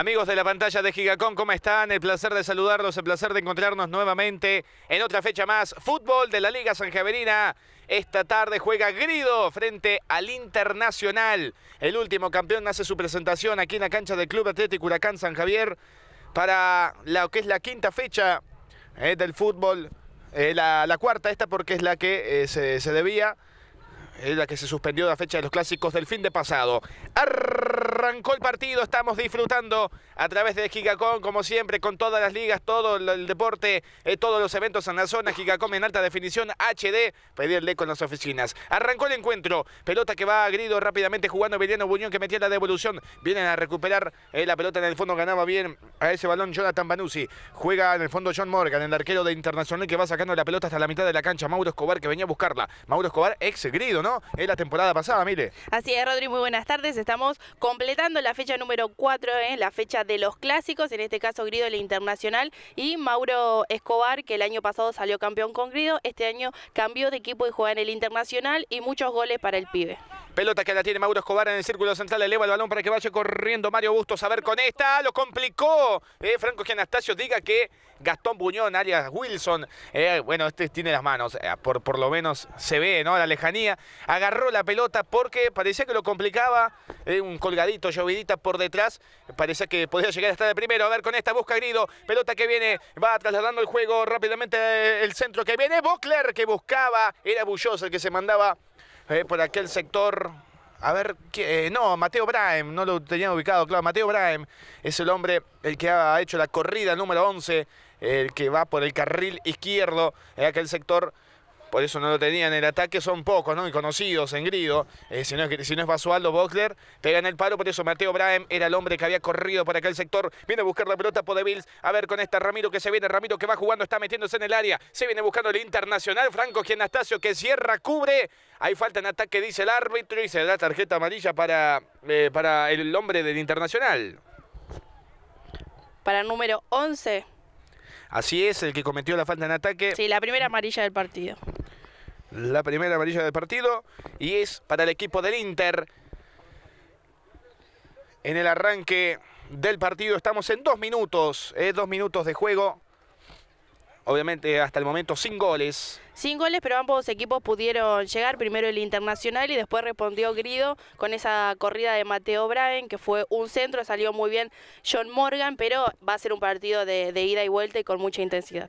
Amigos de la pantalla de Gigacón, ¿cómo están? El placer de saludarlos, el placer de encontrarnos nuevamente en otra fecha más. Fútbol de la Liga San Javerina. Esta tarde juega Grido frente al Internacional. El último campeón hace su presentación aquí en la cancha del Club Atlético Huracán San Javier para lo que es la quinta fecha eh, del fútbol. Eh, la, cuarta esta porque es la que eh, se debía es la que se suspendió la fecha de los clásicos del fin de pasado. Arrancó el partido, estamos disfrutando a través de Gigacom, como siempre, con todas las ligas, todo el deporte, eh, todos los eventos en la zona, Gigacom en alta definición, HD, pedirle con las oficinas. Arrancó el encuentro, pelota que va a grido rápidamente jugando Emiliano Buñón que metía la devolución, vienen a recuperar eh, la pelota en el fondo, ganaba bien a ese balón Jonathan Banusi juega en el fondo John Morgan, el arquero de Internacional que va sacando la pelota hasta la mitad de la cancha, Mauro Escobar que venía a buscarla, Mauro Escobar ex grido, ¿no? Es En la temporada pasada, mire. Así es, Rodri, muy buenas tardes. Estamos completando la fecha número 4, ¿eh? la fecha de los clásicos, en este caso Grido Internacional y Mauro Escobar, que el año pasado salió campeón con Grido, este año cambió de equipo y juega en el Internacional y muchos goles para el pibe. Pelota que la tiene Mauro Escobar en el círculo central, eleva el balón para que vaya corriendo Mario Bustos. A ver con esta, lo complicó. ¿eh? Franco que diga que Gastón Buñón, alias Wilson. Eh, bueno, este tiene las manos, eh, por, por lo menos se ve, ¿no? La lejanía. Agarró la pelota porque parecía que lo complicaba. Eh, un colgadito, llovidita por detrás. Parecía que podía llegar hasta de primero. A ver, con esta busca Grido. Pelota que viene, va trasladando el juego rápidamente el centro que viene. Buckler que buscaba. Era Bullosa el que se mandaba por aquel sector. A ver, no, Mateo Braem, no lo tenía ubicado, claro. Mateo Braem es el hombre el que ha hecho la corrida número 11 el que va por el carril izquierdo en aquel sector. Por eso no lo tenían el ataque, son pocos, ¿no? Y conocidos en Grido. Eh, si, no, es Basualdo, Boxler, en el paro. Por eso Mateo Braem era el hombre que había corrido por aquel sector. Viene a buscar la pelota por Bills. A ver con esta Ramiro que se viene. Ramiro que va jugando, está metiéndose en el área. Se viene buscando el internacional. Franco Gianastasio que cierra, cubre. Hay falta en ataque, dice el árbitro. Y se da tarjeta amarilla para, eh, para el hombre del internacional. Para número 11. Así es, el que cometió la falta en ataque. Sí, la primera amarilla del partido. La primera amarilla del partido y es para el equipo del Inter. En el arranque del partido estamos en dos minutos, eh, dos minutos de juego. Obviamente hasta el momento sin goles. Sin goles, pero ambos equipos pudieron llegar. Primero el Internacional y después respondió Grido con esa corrida de Mateo Braen, que fue un centro. Salió muy bien John Morgan, pero va a ser un partido de ida y vuelta y con mucha intensidad.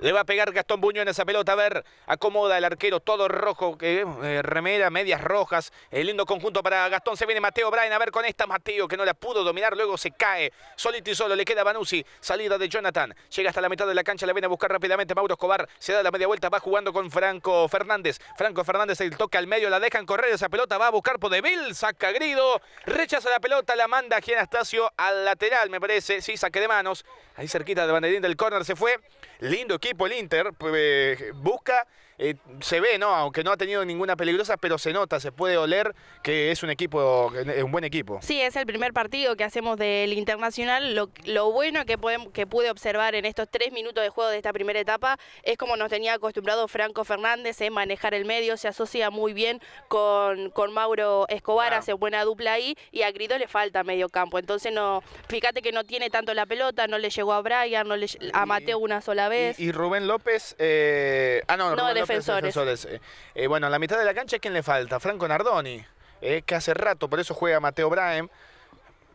Le va a pegar Gastón Buño en esa pelota. A ver, acomoda el arquero todo rojo, que eh, remera, medias rojas. El lindo conjunto para Gastón. Se viene Mateo Bryan. A ver con esta Mateo que no la pudo dominar. Luego se cae. Solito y solo le queda Banussi, Salida de Jonathan. Llega hasta la mitad de la cancha. La viene a buscar rápidamente Mauro Escobar. Se da la media vuelta. Va jugando con Franco Fernández. Franco Fernández el toca al medio. La dejan correr esa pelota. Va a buscar por Deville, Saca Grido. Rechaza la pelota. La manda Anastasio al lateral, me parece. Sí, saque de manos. Ahí cerquita de banderín del córner se fue. Lindo equipo el Inter. Pues, eh, busca eh, se ve, ¿no? Aunque no ha tenido ninguna peligrosa, pero se nota, se puede oler que es un equipo, un buen equipo. Sí, es el primer partido que hacemos del Internacional. Lo, bueno que, que pude observar en estos tres minutos de juego de esta primera etapa es como nos tenía acostumbrado Franco Fernández en manejar el medio, se asocia muy bien con, con Mauro Escobar, hace buena dupla ahí, y a Grido le falta medio campo. Entonces, no fíjate que no tiene tanto la pelota, no le llegó a Brian, no le, a Mateo una sola vez. Y, Rubén López, eh, ah, no, no eh. Eh, bueno, a la mitad de la cancha, ¿quién le falta? Franco Nardoni, eh, que hace rato, por eso juega Mateo Braem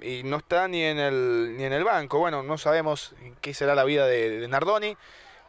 Y no está ni en, el, ni en el banco. Bueno, no sabemos qué será la vida de, de Nardoni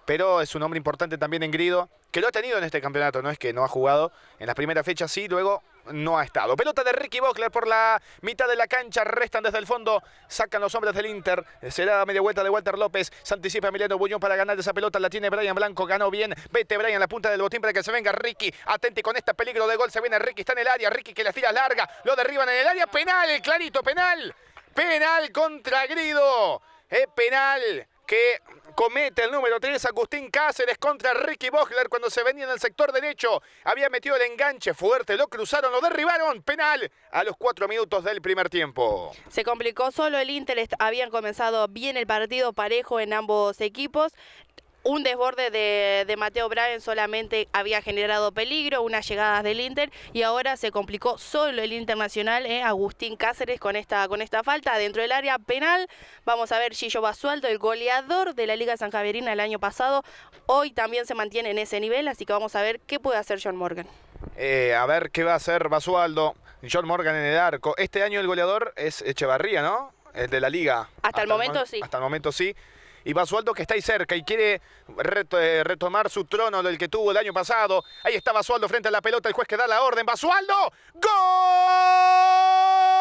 pero es un hombre importante también en Grido, que lo ha tenido en este campeonato, no es que no ha jugado en las primeras fechas, sí, luego no ha estado. Pelota de Ricky Bockler por la mitad de la cancha. Restan desde el fondo. Sacan los hombres del Inter. Será media vuelta de Walter López. Se anticipa Emiliano Buñón para ganar esa pelota. La tiene Brian Blanco. Ganó bien. Vete Brian la punta del botín para que se venga Ricky. Atente con este peligro de gol. Se viene Ricky. Está en el área. Ricky que la tira larga. Lo derriban en el área. Penal. Clarito. Penal. Penal contra Grido. Es penal que comete el número 3, Agustín Cáceres contra Ricky Bochler cuando se venía en el sector derecho. Había metido el enganche fuerte, lo cruzaron, lo derribaron, penal a los cuatro minutos del primer tiempo. Se complicó solo el Inter, habían comenzado bien el partido parejo en ambos equipos un desborde de, Mateo Braven solamente había generado peligro, unas llegadas del Inter y ahora se complicó solo el internacional ¿eh? Agustín Cáceres con esta, con esta falta dentro del área penal. Vamos a ver Gillo Basualdo, el goleador de la Liga San Javierina el año pasado, hoy también se mantiene en ese nivel, así que vamos a ver qué puede hacer John Morgan. Eh, a ver qué va a hacer Basualdo, John Morgan en el arco. Este año el goleador es Echevarría, ¿no? El de la liga. Hasta, el momento sí. Hasta el momento sí y Basualdo que está ahí cerca y quiere eh, retomar su trono del que tuvo el año pasado. Ahí está Basualdo frente a la pelota, el juez que da la orden. ¡Basualdo! ¡Gol!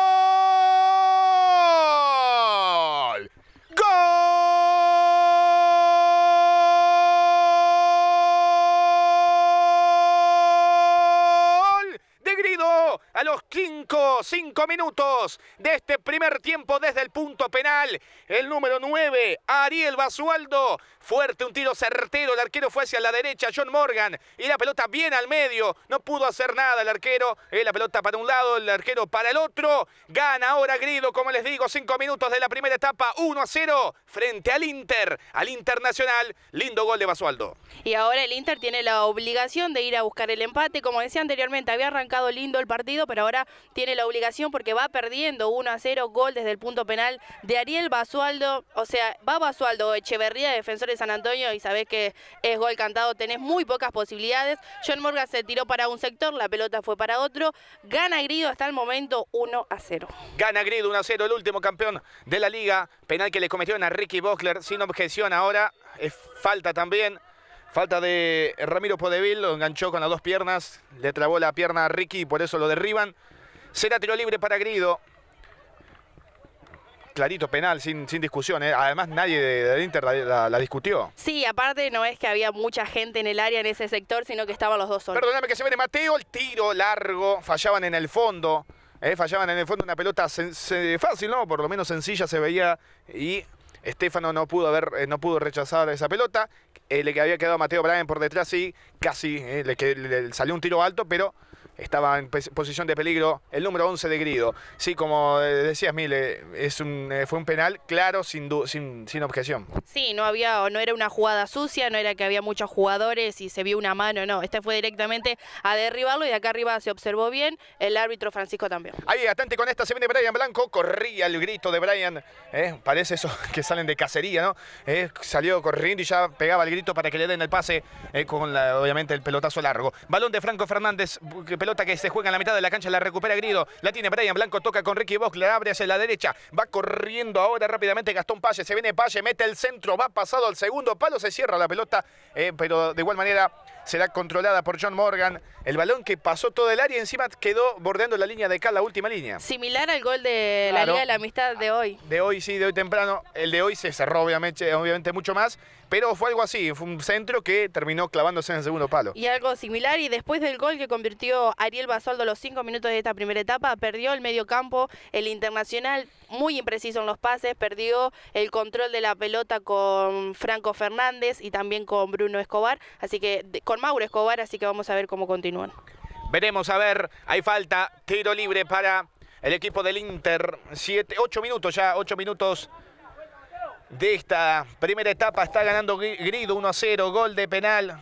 a los 5, 5 minutos de este primer tiempo desde el punto penal. El número 9, Ariel Basualdo. Fuerte, un tiro certero. El arquero fue hacia la derecha, John Morgan. Y la pelota bien al medio. No pudo hacer nada el arquero. Eh, la pelota para un lado, el arquero para el otro. Gana ahora Grido, como les digo, 5 minutos de la primera etapa. 1 a 0 frente al Inter, al Internacional. Lindo gol de Basualdo. Y ahora el Inter tiene la obligación de ir a buscar el empate. Como decía anteriormente, había arrancado lindo el partido pero ahora tiene la obligación porque va perdiendo 1 a 0 gol desde el punto penal de Ariel Basualdo. O sea, va Basualdo, Echeverría, defensor de San Antonio, y sabés que es gol cantado, tenés muy pocas posibilidades. John Morgan se tiró para un sector, la pelota fue para otro. Gana Grido hasta el momento 1 a 0. Gana Grido 1 a 0, el último campeón de la liga. Penal que le cometieron a Ricky Bockler sin objeción ahora. Es falta también. Falta de Ramiro Podevil, lo enganchó con las dos piernas, le trabó la pierna a Ricky y por eso lo derriban. Será tiro libre para Grido. Clarito penal, sin, sin discusión. ¿eh? Además, nadie del de Inter la, discutió. Sí, aparte no es que había mucha gente en el área, en ese sector, sino que estaban los dos solos. Perdóname que se viene Mateo, el tiro largo, fallaban en el fondo. ¿eh? Fallaban en el fondo una pelota fácil, ¿no? Por lo menos sencilla se veía y Estefano no pudo, eh, no pudo rechazar esa pelota. Eh, le había quedado Mateo Bryan por detrás, y... casi, eh, le, salió un tiro alto, pero estaba en posición de peligro el número 11 de Grido. Sí, como eh, decías, Mile, es un, eh, fue un penal claro, sin, sin, objeción. Sí, no, había, no era una jugada sucia, no era que había muchos jugadores y se vio una mano, no. Este fue directamente a derribarlo y de acá arriba se observó bien el árbitro Francisco también. Ahí, atente con esta, se viene Brian Blanco, corría el grito de Brian, eh, parece eso que salen de cacería, ¿no? salió corriendo y ya pegaba el grito para que le den el pase con obviamente el pelotazo largo. Balón de Franco Fernández, pelota que se juega en la mitad de la cancha, la recupera Grido, la tiene Brian Blanco, toca con Ricky Box, la abre hacia la derecha, va corriendo ahora rápidamente Gastón Palle, se viene Palle, mete el centro, va pasado al segundo palo, se cierra la pelota, eh, pero de igual manera será controlada por John Morgan. El balón que pasó todo el área y encima quedó bordeando la línea de acá, la última línea. Similar al gol de la Liga de la Amistad de hoy. De hoy, sí, de hoy temprano. El de hoy se cerró obviamente, obviamente mucho más, pero fue algo así, fue un centro que terminó clavándose en el segundo palo. Y algo similar, y después del gol que convirtió Ariel Basoldo los cinco minutos de esta primera etapa, perdió el medio campo, el Internacional muy impreciso en los pases, perdió el control de la pelota con Franco Fernández y también con Bruno Escobar, así que con Mauro Escobar, así que vamos a ver cómo continúan. Veremos, a ver, hay falta, tiro libre para el equipo del Inter, ocho minutos ya, ocho minutos de esta primera etapa, está ganando Grido 1 a 0, gol de penal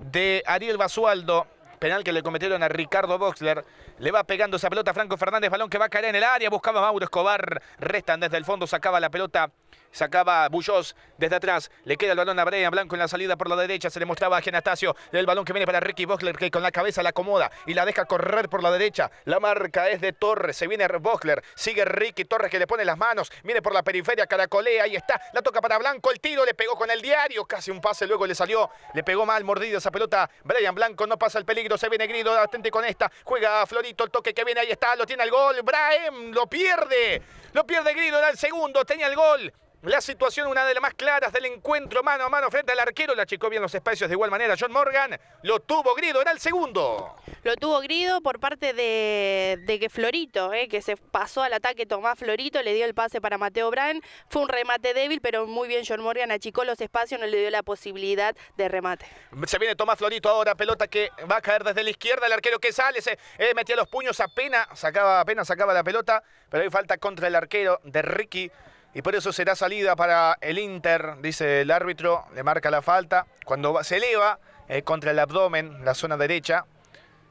de Ariel Basualdo penal que le cometieron a Ricardo Boxler. Le va pegando esa pelota a Franco Fernández, balón que va a caer en el área, buscaba Mauro Escobar, restan desde el fondo, sacaba la pelota Sacaba Bullos desde atrás. Le queda el balón a Brian Blanco en la salida por la derecha. Se le mostraba a Genastasio. El balón que viene para Ricky Bochler que con la cabeza la acomoda y la deja correr por la derecha. La marca es de Torres. Se viene Bochler. Sigue Ricky Torres que le pone las manos. Viene por la periferia. Caracolea. Ahí está. La toca para Blanco. El tiro le pegó con el diario. Casi un pase. Luego le salió. Le pegó mal mordida esa pelota. Brian Blanco no pasa el peligro. Se viene Grido. Atente con esta. Juega Florito. El toque que viene. Ahí está. Lo tiene el gol. Brian lo pierde. Lo pierde Grido. Era el segundo. Tenía el gol. La situación, una de las más claras del encuentro mano a mano frente al arquero. La chicó bien los espacios de igual manera. John Morgan lo tuvo Grido, era el segundo. Lo tuvo Grido por parte de, Florito, eh, que se pasó al ataque Tomás Florito, le dio el pase para Mateo Brand. Fue un remate débil, pero muy bien John Morgan achicó los espacios, no le dio la posibilidad de remate. Se viene Tomás Florito ahora, pelota que va a caer desde la izquierda. El arquero que sale, se eh, metía los puños apenas, sacaba, apenas sacaba la pelota, pero hay falta contra el arquero de Ricky y por eso será salida para el Inter, dice el árbitro, le marca la falta, cuando se eleva eh, contra el abdomen, la zona derecha,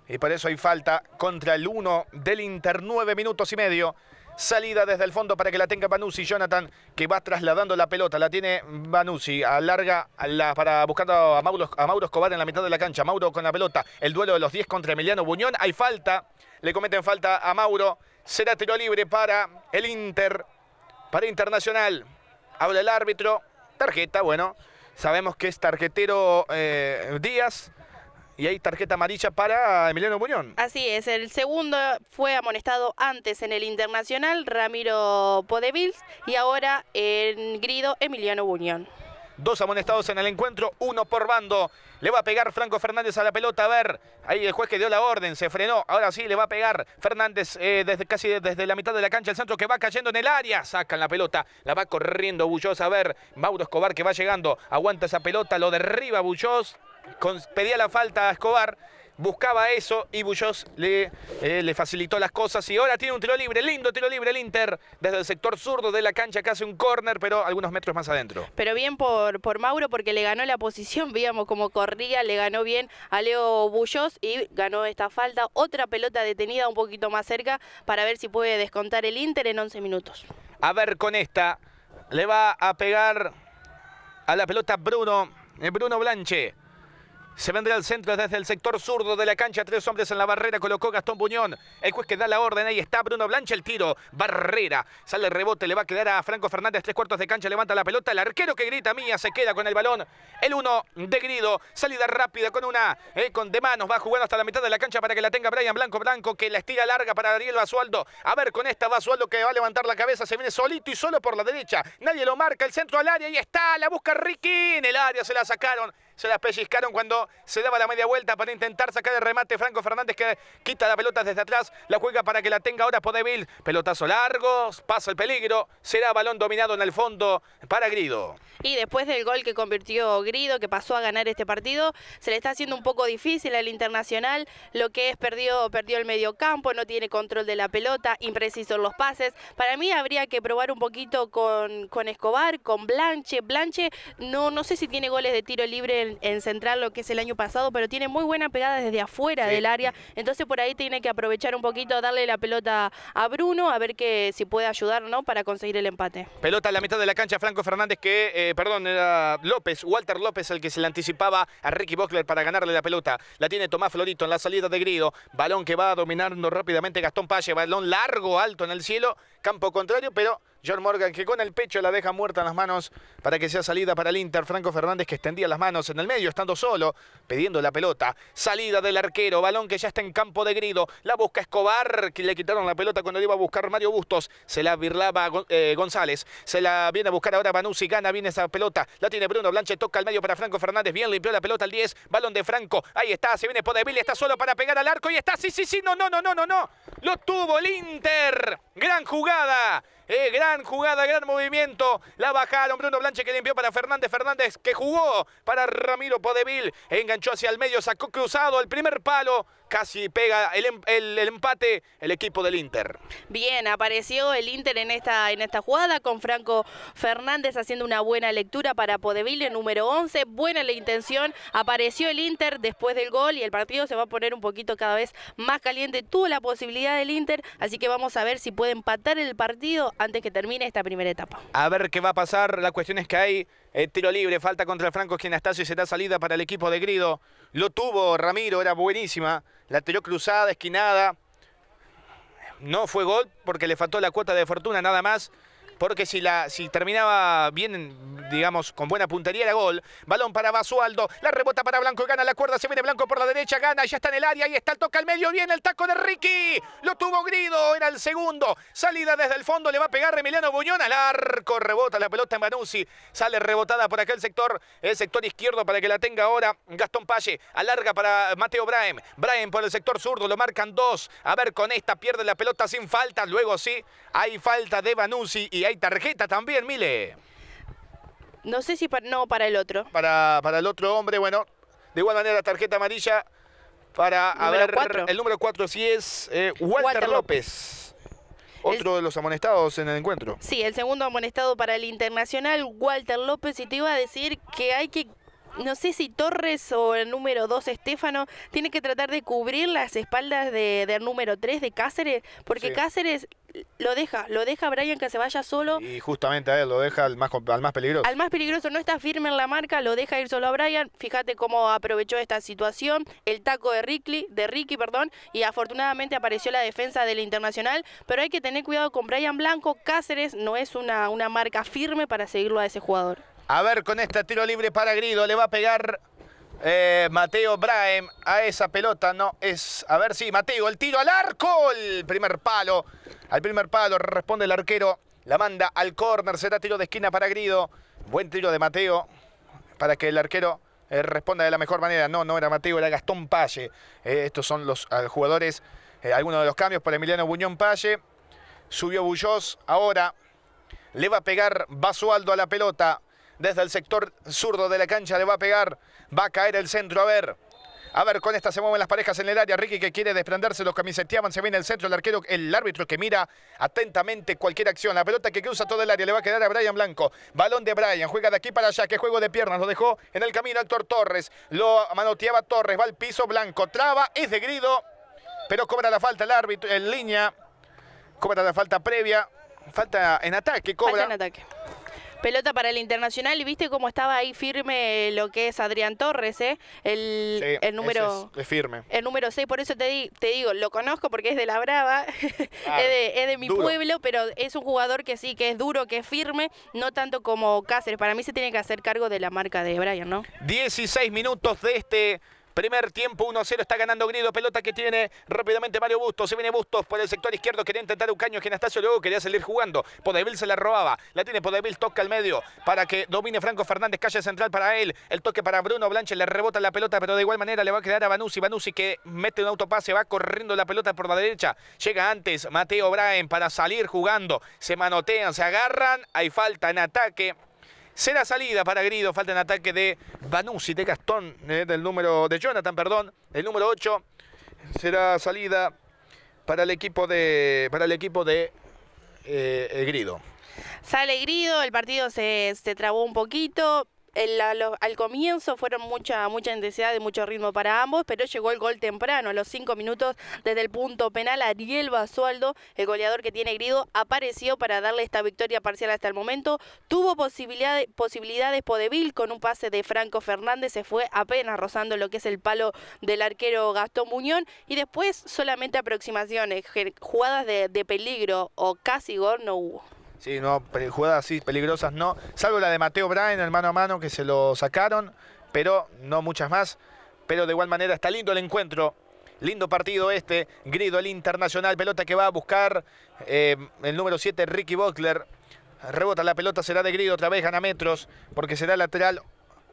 y por eso hay falta contra el 1 del Inter, 9 minutos y medio. Salida desde el fondo para que la tenga y Jonathan que va trasladando la pelota. La tiene vanucci Alarga la, para buscar a Mauro, a Mauro Escobar en la mitad de la cancha. Mauro con la pelota. El duelo de los 10 contra Emiliano Buñón. Hay falta. Le cometen falta a Mauro. Será tiro libre para el Inter para Internacional. Habla el árbitro. Tarjeta, bueno. Sabemos que es tarjetero eh, Díaz. Y hay tarjeta amarilla para Emiliano Buñón. Así es, el segundo fue amonestado antes en el Internacional, Ramiro Podevils, y ahora en Grido, Emiliano Buñón. Dos amonestados en el encuentro, uno por bando. Le va a pegar Franco Fernández a la pelota. A ver, ahí el juez que dio la orden, se frenó. Ahora sí, le va a pegar Fernández eh, desde casi desde la mitad de la cancha. El centro que va cayendo en el área. Sacan la pelota, la va corriendo Bullos. A ver, Mauro Escobar que va llegando. Aguanta esa pelota, lo derriba Bullós. pedía la falta a Escobar buscaba eso y Bullos le, eh, le facilitó las cosas y ahora tiene un tiro libre, lindo tiro libre el Inter desde el sector zurdo de la cancha casi hace un córner pero algunos metros más adentro. Pero bien por, por Mauro porque le ganó la posición, veíamos cómo corría, le ganó bien a Leo Bullos y ganó esta falta, otra pelota detenida un poquito más cerca para ver si puede descontar el Inter en 11 minutos. A ver con esta, le va a pegar a la pelota Bruno, eh, Bruno Blanche. Se vendrá al centro desde el sector zurdo de la cancha. Tres hombres en la barrera. Colocó Gastón Buñón. El juez que da la orden. Ahí está Bruno Blanche. El tiro. Barrera. Sale el rebote. Le va a quedar a Franco Fernández. Tres cuartos de cancha. Levanta la pelota. El arquero que grita mía. Se queda con el balón. El uno de Grido. Salida rápida con una. Eh, con de manos. Va jugando hasta la mitad de la cancha para que la tenga Brian Blanco. Blanco que la estira larga para Ariel Basualdo. A ver con esta Basualdo que va a levantar la cabeza. Se viene solito y solo por la derecha. Nadie lo marca. El centro al área. y está. La busca Ricky. En el área se la sacaron se las pellizcaron cuando se daba la media vuelta para intentar sacar el remate. Franco Fernández que quita la pelota desde atrás, la juega para que la tenga ahora Podevil. Pelotazo largo, pasa el peligro, será balón dominado en el fondo para Grido. Y después del gol que convirtió Grido, que pasó a ganar este partido, se le está haciendo un poco difícil al internacional. Lo que es perdió, perdió el campo, no tiene control de la pelota, imprecisos los pases. Para mí habría que probar un poquito con, con Escobar, con Blanche. Blanche no, no sé si tiene goles de tiro libre en, Central lo que es el año pasado, pero tiene muy buena pegada desde afuera del área. Entonces por ahí tiene que aprovechar un poquito, darle la pelota a Bruno, a ver que, si puede ayudar no para conseguir el empate. Pelota en la mitad de la cancha, Franco Fernández, que, eh, perdón, era López, Walter López el que se le anticipaba a Ricky Bockler para ganarle la pelota. La tiene Tomás Florito en la salida de Grido. Balón que va a dominando rápidamente Gastón Palle, balón largo, alto en el cielo campo contrario, pero John Morgan que con el pecho la deja muerta en las manos para que sea salida para el Inter. Franco Fernández que extendía las manos en el medio, estando solo, pidiendo la pelota. Salida del arquero, balón que ya está en campo de grido. La busca Escobar, que le quitaron la pelota cuando iba a buscar Mario Bustos. Se la virlaba eh, González. Se la viene a buscar ahora Si gana viene esa pelota. La tiene Bruno Blanche, toca al medio para Franco Fernández. Bien limpió la pelota al 10, balón de Franco. Ahí está, se viene Podevil, está solo para pegar al arco y está. Sí, sí, sí, no, no, no, no, no, no. Lo tuvo el Inter. Gran jugada nada eh, gran jugada, gran movimiento. La bajaron. Bruno Blanche que limpió para Fernández. Fernández que jugó para Ramiro Podevil. Enganchó hacia el medio, sacó cruzado el primer palo. Casi pega em, el, empate el equipo del Inter. Bien, apareció el Inter en esta, en esta jugada con Franco Fernández haciendo una buena lectura para Podevil, el número 11. Buena la intención. Apareció el Inter después del gol y el partido se va a poner un poquito cada vez más caliente. Tuvo la posibilidad del Inter, así que vamos a ver si puede empatar el partido antes que termine esta primera etapa. A ver qué va a pasar. La cuestión es que hay eh, tiro libre, falta contra el Franco Gianastasio y será salida para el equipo de Grido. Lo tuvo Ramiro, era buenísima. La tiró cruzada, esquinada. No fue gol porque le faltó la cuota de fortuna nada más porque si, la, si terminaba bien, digamos, con buena puntería era gol. Balón para Basualdo, la rebota para Blanco gana la cuerda, se viene Blanco por la derecha, gana, ya está en el área, ahí está el al medio, viene el taco de Ricky, lo tuvo Grido, era el segundo, salida desde el fondo, le va a pegar Emiliano Buñón al arco, rebota la pelota en Manuzzi, sale rebotada por aquel sector, el sector izquierdo para que la tenga ahora Gastón Palle, alarga para Mateo Brahem, Brahem por el sector zurdo, lo marcan dos, a ver con esta pierde la pelota sin falta, luego sí, hay falta de Banusi y hay tarjeta también, Mile. No sé si para, no para el otro. Para, para el otro hombre, bueno, de igual manera tarjeta amarilla para hablar. el número 4 sí es eh, Walter, López. Otro de los amonestados en el encuentro. Sí, el segundo amonestado para el internacional, Walter López, y te iba a decir que hay que no sé si Torres o el número 2 Estefano tiene que tratar de cubrir las espaldas del número 3 de Cáceres, porque Cáceres lo deja, lo deja a Brian que se vaya solo. Y justamente a él lo deja al más, más peligroso. Al más peligroso, no está firme en la marca, lo deja ir solo a Brian. Fíjate cómo aprovechó esta situación, el taco de Ricky, de Ricky perdón, y afortunadamente apareció la defensa del Internacional, pero hay que tener cuidado con Brian Blanco, Cáceres no es una, una marca firme para seguirlo a ese jugador. A ver, con este tiro libre para Grido, le va a pegar eh, Mateo Brahem a esa pelota. No, es. A ver si Mateo, el tiro al arco, el primer palo. Al primer palo responde el arquero. La manda al córner, será tiro de esquina para Grido. Buen tiro de Mateo para que el arquero eh, responda de la mejor manera. No, no era Mateo, era Gastón Palle. Eh, estos son los jugadores, algunos de los cambios por Emiliano Buñón Palle. Subió Bullós. ahora le va a pegar Basualdo a la pelota. Desde el sector zurdo de la cancha le va a pegar. Va a caer el centro, a ver. A ver, con esta se mueven las parejas en el área. Ricky que quiere desprenderse, los camiseteaban, se viene el centro, el arquero, el árbitro que mira atentamente cualquier acción. La pelota que cruza todo el área le va a quedar a Brian Blanco. Balón de Brian, juega de aquí para allá, que juego de piernas, lo dejó en el camino Héctor Torres. Lo manoteaba Torres, va al piso Blanco, traba, es de grido, pero cobra la falta el árbitro en línea, cobra la falta previa, falta en ataque, cobra. Falta en ataque. Pelota para el Internacional. Y viste cómo estaba ahí firme lo que es Adrián Torres, ¿eh? El, número. Es, firme. El número 6. Por eso te, te digo, lo conozco porque es de la Brava. Ah, es, de, mi pueblo, pero es un jugador que sí, que es duro, que es firme. No tanto como Cáceres. Para mí se tiene que hacer cargo de la marca de Brian, ¿no? 16 minutos de este Primer tiempo 1-0 está ganando Grido. Pelota que tiene rápidamente Mario Bustos. Se viene Bustos por el sector izquierdo. Quería intentar un caño. Genastasio luego quería salir jugando. Podevil se la robaba. La tiene Podevil. Toca al medio para que domine Franco Fernández. Calle central para él. El toque para Bruno Blanche. Le rebota la pelota, pero de igual manera le va a quedar a Banusi. Banussi que mete un autopase. Va corriendo la pelota por la derecha. Llega antes Mateo Braen para salir jugando. Se manotean, se agarran. Hay falta en ataque. Será salida para Grido, falta en ataque de y de Gastón, eh, del número de Jonathan, perdón, el número 8. Será salida para el equipo de, para el equipo de eh, Grido. Sale Grido, el partido se, se trabó un poquito, al, comienzo fueron mucha, mucha intensidad y mucho ritmo para ambos, pero llegó el gol temprano, a los cinco minutos desde el punto penal, Ariel Basualdo, el goleador que tiene Grido, apareció para darle esta victoria parcial hasta el momento. Tuvo posibilidades, posibilidades con un pase de Franco Fernández, se fue apenas rozando lo que es el palo del arquero Gastón Muñón y después solamente aproximaciones, jugadas de, de peligro o casi gol no hubo. Sí, no, jugadas así peligrosas no. Salvo la de Mateo Bryan, el mano a mano, que se lo sacaron, pero no muchas más. Pero de igual manera está lindo el encuentro. Lindo partido este. Grido el internacional. Pelota que va a buscar eh, el número 7, Ricky Butler. Rebota la pelota, será de Grido otra vez, gana metros, porque será lateral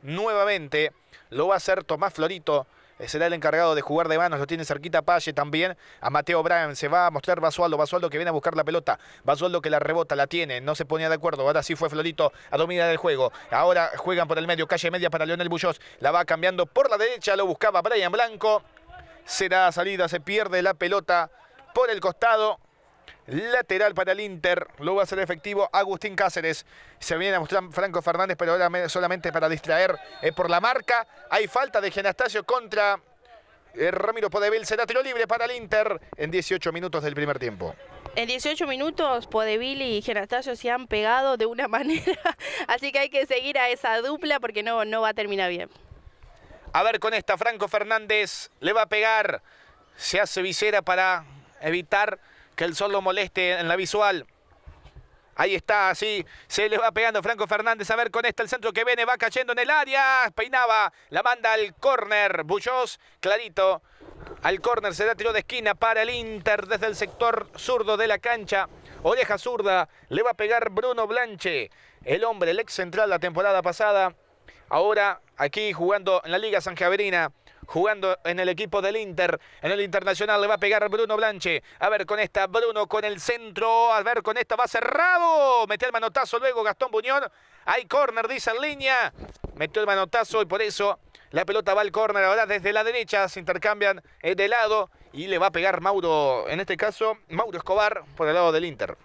nuevamente. Lo va a hacer Tomás Florito será el encargado de jugar de manos, lo tiene cerquita Palle también, a Mateo Bryan, se va a mostrar Basualdo, Basualdo que viene a buscar la pelota, Basualdo que la rebota, la tiene, no se ponía de acuerdo, ahora sí fue Florito a dominar el juego, ahora juegan por el medio, calle media para Leonel Bullós, la va cambiando por la derecha, lo buscaba Brian Blanco, será salida, se pierde la pelota por el costado lateral para el Inter. Lo va a hacer efectivo Agustín Cáceres. Se viene a mostrar Franco Fernández, pero ahora solamente para distraer eh, por la marca. Hay falta de Genastasio contra eh, Ramiro Podevil. Será tiro libre para el Inter en 18 minutos del primer tiempo. En 18 minutos, Podevil y Genastasio se han pegado de una manera. Así que hay que seguir a esa dupla porque no, no va a terminar bien. A ver con esta, Franco Fernández le va a pegar. Se hace visera para evitar que el sol lo moleste en la visual. Ahí está, así se le va pegando Franco Fernández. A ver con esta el centro que viene, va cayendo en el área. Peinaba, la manda al córner. Bullós. clarito. Al córner se da tiro de esquina para el Inter desde el sector zurdo de la cancha. Oreja zurda, le va a pegar Bruno Blanche, el hombre, el ex central la temporada pasada. Ahora aquí jugando en la Liga Sanjaverina jugando en el equipo del Inter. En el Internacional le va a pegar Bruno Blanche. A ver con esta, Bruno con el centro. A ver con esta, va cerrado. Metió el manotazo luego Gastón Buñón. Hay córner, dice en línea. Metió el manotazo y por eso la pelota va al córner. Ahora desde la derecha se intercambian eh, de lado y le va a pegar Mauro, en este caso, Mauro Escobar por el lado del Inter.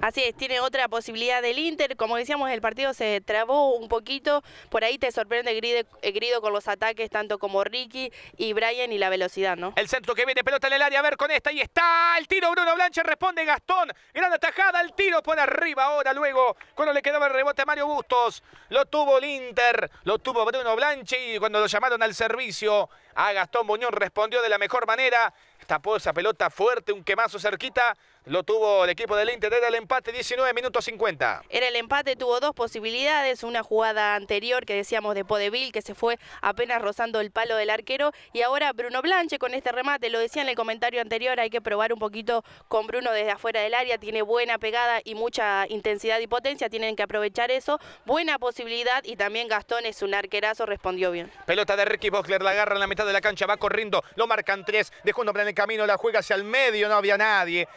Así es, tiene otra posibilidad del Inter. Como decíamos, el partido se trabó un poquito. Por ahí te sorprende Grido, eh, Grido con los ataques, tanto como Ricky y Brian y la velocidad, ¿no? El centro que viene, pelota en el área, a ver con esta. y está el tiro. Bruno Blanche responde Gastón. Gran atajada, el tiro por arriba ahora. Luego, cuando le quedaba el rebote a Mario Bustos, lo tuvo el Inter, lo tuvo Bruno Blanche y cuando lo llamaron al servicio a Gastón Buñón respondió de la mejor manera. Tapó esa pelota fuerte, un quemazo cerquita lo tuvo el equipo del Inter, era el empate 19 minutos 50. Era el empate tuvo dos posibilidades, una jugada anterior que decíamos de Podeville que se fue apenas rozando el palo del arquero y ahora Bruno Blanche con este remate, lo decía en el comentario anterior, hay que probar un poquito con Bruno desde afuera del área, tiene buena pegada y mucha intensidad y potencia, tienen que aprovechar eso, buena posibilidad y también Gastón es un arquerazo, respondió bien. Pelota de Ricky Boxler, la agarra en la mitad de la cancha, va corriendo, lo marcan tres, dejó un plan en el camino, la juega hacia el medio, no había nadie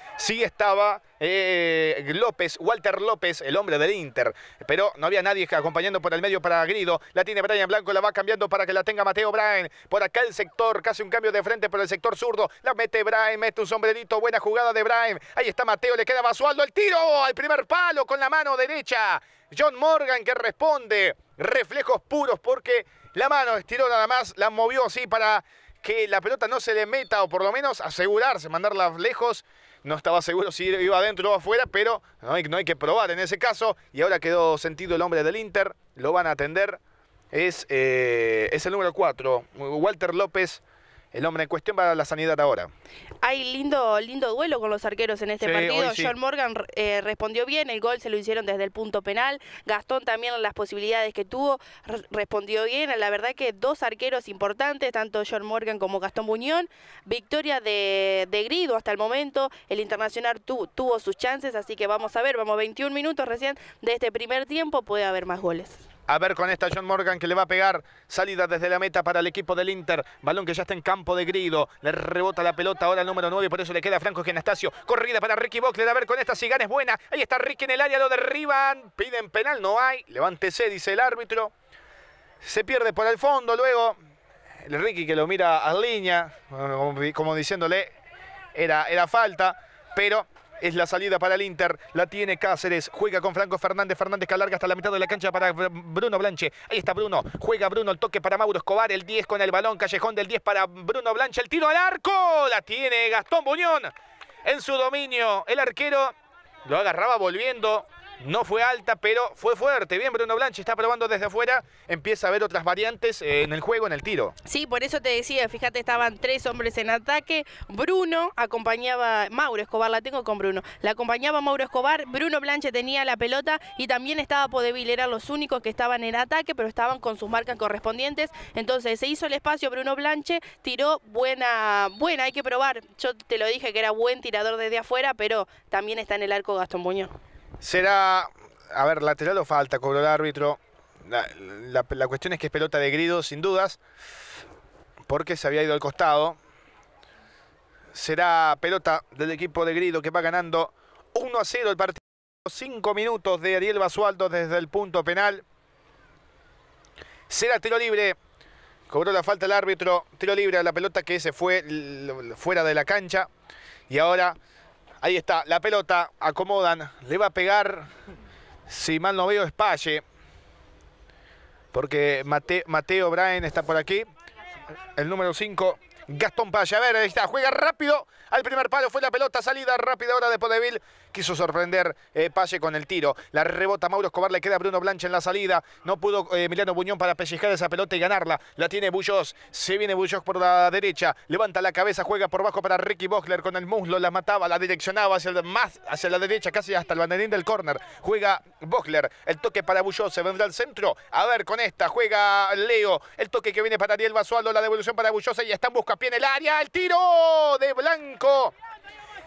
estaba eh, López, Walter López, el hombre del Inter. Pero no había nadie acompañando por el medio para Grido. La tiene Brian Blanco, la va cambiando para que la tenga Mateo Brian. Por acá el sector, casi un cambio de frente por el sector zurdo. La mete Brian, mete un sombrerito. Buena jugada de Brian. Ahí está Mateo, le queda Basualdo. El tiro al primer palo con la mano derecha. John Morgan que responde. Reflejos puros porque la mano estiró nada más, la movió así para que la pelota no se le meta o por lo menos asegurarse, mandarla lejos no estaba seguro si iba adentro o afuera, pero no hay, que probar en ese caso. Y ahora quedó sentido el hombre del Inter, lo van a atender. Es, eh, es el número 4, Walter López. El hombre en cuestión para la sanidad ahora. Hay lindo, lindo duelo con los arqueros en este partido. John Morgan eh, respondió bien, el gol se lo hicieron desde el punto penal. Gastón también las posibilidades que tuvo respondió bien. La verdad que dos arqueros importantes, tanto John Morgan como Gastón Buñón. Victoria de, de Grido hasta el momento. El Internacional tuvo sus chances, así que vamos a ver, vamos 21 minutos recién de este primer tiempo, puede haber más goles. A ver con esta John Morgan que le va a pegar. Salida desde la meta para el equipo del Inter. Balón que ya está en campo de Grido. Le rebota la pelota ahora al número 9. Por eso le queda a Franco Genastasio. Corrida para Ricky Bockler. A ver con esta gana es buena. Ahí está Ricky en el área. Lo derriban. Piden penal. No hay. Levántese, dice el árbitro. Se pierde por el fondo. Luego el Ricky que lo mira a línea. Como diciéndole. Era, era falta. Pero es la salida para el Inter. La tiene Cáceres. Juega con Franco Fernández. Fernández que alarga hasta la mitad de la cancha para Bruno Blanche. Ahí está Bruno. Juega Bruno. El toque para Mauro Escobar. El 10 con el balón. Callejón del 10 para Bruno Blanche. El tiro al arco. La tiene Gastón Buñón. En su dominio. El arquero lo agarraba volviendo. No fue alta, pero fue fuerte. Bien, Bruno Blanche está probando desde afuera. Empieza a ver otras variantes eh, en el juego, en el tiro. Sí, por eso te decía, fíjate, estaban tres hombres en ataque. Bruno acompañaba, Mauro Escobar, la tengo con Bruno. La acompañaba Mauro Escobar, Bruno Blanche tenía la pelota y también estaba Podevil. Eran los únicos que estaban en ataque, pero estaban con sus marcas correspondientes. Entonces se hizo el espacio, Bruno Blanche tiró buena, buena, hay que probar. Yo te lo dije que era buen tirador desde afuera, pero también está en el arco Gastón Muñoz. Será, a ver, lateral o falta, cobró el árbitro. La, cuestión es que es pelota de grido, sin dudas, porque se había ido al costado. Será pelota del equipo de grido que va ganando 1 a 0 el partido. 5 minutos de Ariel Basualdo desde el punto penal. Será tiro libre. Cobró la falta el árbitro. Tiro libre a la pelota que se fue fuera de la cancha. Y ahora Ahí está, la pelota, acomodan, le va a pegar, si mal no veo, es porque Mateo Braen está por aquí, el número 5, Gastón Palle, a ver, ahí está, juega rápido, al primer palo fue la pelota, salida rápida ahora de Poneville quiso sorprender eh, con el tiro. La rebota Mauro Escobar, le queda Bruno Blanche en la salida. No pudo eh, Emiliano Buñón para pellizcar esa pelota y ganarla. La tiene Bullos. Se viene Bullos por la derecha. Levanta la cabeza, juega por bajo para Ricky Bochler con el muslo. La mataba, la direccionaba hacia el, más hacia la derecha, casi hasta el banderín del córner. Juega Bochler. El toque para Bullos. Se vendrá al centro. A ver, con esta juega Leo. El toque que viene para Ariel Basualdo. La devolución para Bullos. Y está en busca pie en el área. El tiro de Blanco.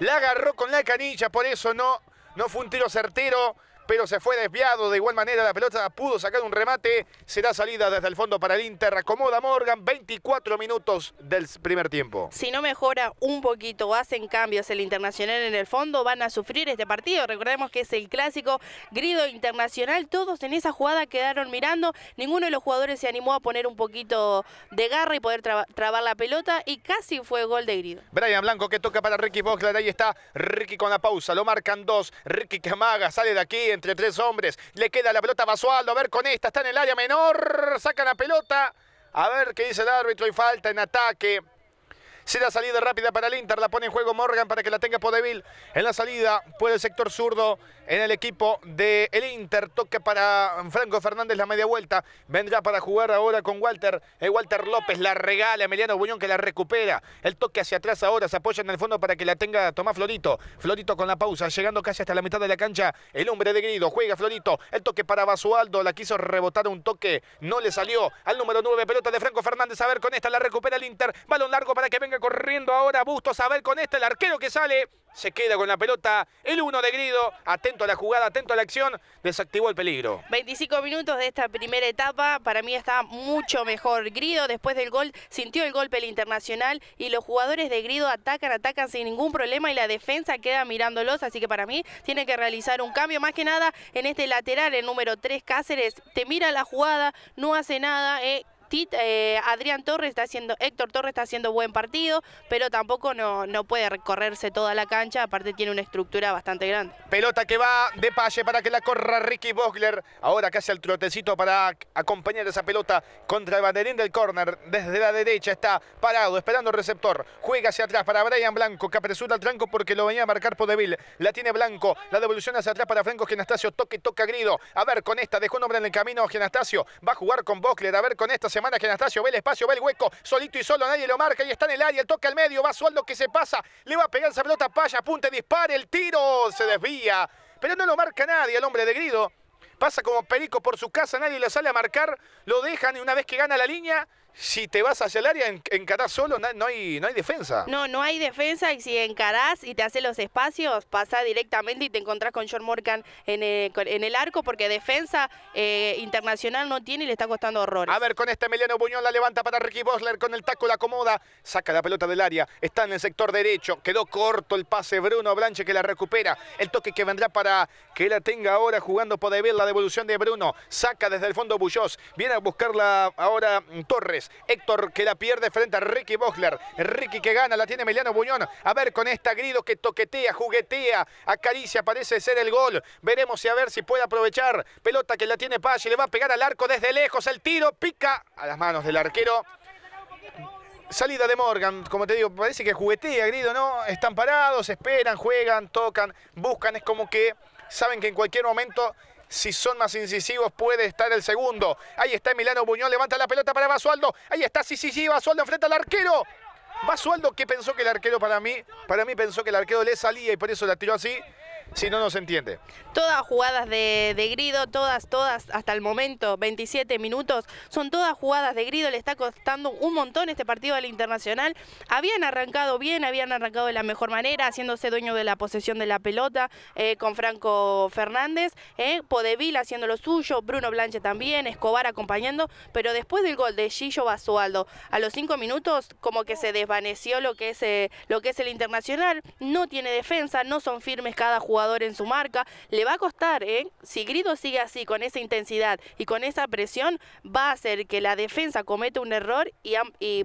La agarró con la canilla, por eso no, no fue un tiro certero pero se fue desviado. De igual manera, la pelota pudo sacar un remate. Será salida desde el fondo para el Inter. Acomoda Morgan, 24 minutos del primer tiempo. Si no mejora un poquito hacen cambios el Internacional en el fondo, van a sufrir este partido. Recordemos que es el clásico grido internacional. Todos en esa jugada quedaron mirando. Ninguno de los jugadores se animó a poner un poquito de garra y poder trabar la pelota. Y casi fue gol de grido. Brian Blanco que toca para Ricky Boxler, Ahí está Ricky con la pausa. Lo marcan dos. Ricky Camaga sale de aquí entre tres hombres. Le queda la pelota a Basualdo. A ver con esta. Está en el área menor. Saca la pelota. A ver qué dice el árbitro. Y falta en ataque. Será salida rápida para el Inter. La pone en juego Morgan para que la tenga Podevil. En la salida puede el sector zurdo en el equipo del el Inter. Toque para Franco Fernández la media vuelta. Vendrá para jugar ahora con Walter. Eh, Walter López la regala. Emiliano Buñón que la recupera. El toque hacia atrás ahora. Se apoya en el fondo para que la tenga Tomás Florito. Florito con la pausa. Llegando casi hasta la mitad de la cancha. El hombre de grido. Juega Florito. El toque para Basualdo. La quiso rebotar un toque. No le salió al número 9. Pelota de Franco Fernández. A ver con esta la recupera el Inter. Balón largo para que venga corriendo ahora Bustos a ver con este el arquero que sale, se queda con la pelota, el uno de Grido, atento a la jugada, atento a la acción, desactivó el peligro. 25 minutos de esta primera etapa, para mí está mucho mejor. Grido después del gol sintió el golpe el internacional y los jugadores de Grido atacan, atacan sin ningún problema y la defensa queda mirándolos, así que para mí tiene que realizar un cambio, más que nada en este lateral, el número 3 Cáceres, te mira la jugada, no hace nada, eh, eh, Adrián Torres está haciendo, Héctor Torres está haciendo buen partido, pero tampoco no, puede recorrerse toda la cancha, aparte tiene una estructura bastante grande. Pelota que va de pase para que la corra Ricky Bogler, ahora que hace el trotecito para acompañar esa pelota contra el banderín del córner, desde la derecha está parado, esperando el receptor, juega hacia atrás para Brian Blanco, que apresura el tranco porque lo venía a marcar por débil, la tiene Blanco, la devolución hacia atrás para Franco Genastasio, toque, toca Grido, a ver con esta, dejó un hombre en el camino Genastasio, va a jugar con Bogler, a ver con esta se manda que Anastasio ve el espacio, ve el hueco, solito y solo, nadie lo marca y está en el área, el toque al medio, va sueldo, que se pasa, le va a pegar esa pelota, paya, apunte, dispara, el tiro se desvía, pero no lo marca nadie el hombre de Grido. Pasa como perico por su casa, nadie le sale a marcar, lo dejan y una vez que gana la línea, si te vas hacia el área, encarás solo, no, hay, no hay defensa. No, no hay defensa y si encarás y te hace los espacios, pasa directamente y te encontrás con John Morgan en eh, el, arco porque defensa eh, internacional no tiene y le está costando horror. A ver, con este Emiliano Buñón la levanta para Ricky Bosler, con el taco la acomoda, saca la pelota del área, está en el sector derecho, quedó corto el pase Bruno Blanche que la recupera, el toque que vendrá para que la tenga ahora jugando ver la devolución de Bruno, saca desde el fondo Bullós. viene a buscarla ahora mm, Torres. Héctor que la pierde frente a Ricky Bochler. Ricky que gana, la tiene Emiliano Buñón. A ver con esta Grido que toquetea, juguetea, acaricia, parece ser el gol. Veremos si a ver si puede aprovechar. Pelota que la tiene Pache, le va a pegar al arco desde lejos. El tiro pica a las manos del arquero. Salida de Morgan, como te digo, parece que juguetea Grido, ¿no? Están parados, esperan, juegan, tocan, buscan. Es como que saben que en cualquier momento si son más incisivos, puede estar el segundo. Ahí está Milano Buñón, levanta la pelota para Basualdo. Ahí está, sí, sí, Basualdo enfrenta al arquero. Basualdo que pensó que el arquero para mí, para mí pensó que el arquero le salía y por eso la tiró así. Si no, no se entiende. Todas jugadas de, de, Grido, todas, todas, hasta el momento, 27 minutos, son todas jugadas de Grido, le está costando un montón este partido al Internacional. Habían arrancado bien, habían arrancado de la mejor manera, haciéndose dueño de la posesión de la pelota eh, con Franco Fernández, eh, Podevil haciendo lo suyo, Bruno Blanche también, Escobar acompañando, pero después del gol de Gillo Basualdo, a los 5 minutos como que se desvaneció lo que, es, eh, lo que es el Internacional, no tiene defensa, no son firmes cada jugador en su marca. Le va a costar, ¿eh? Si Grido sigue así, con esa intensidad y con esa presión, va a hacer que la defensa cometa un error y,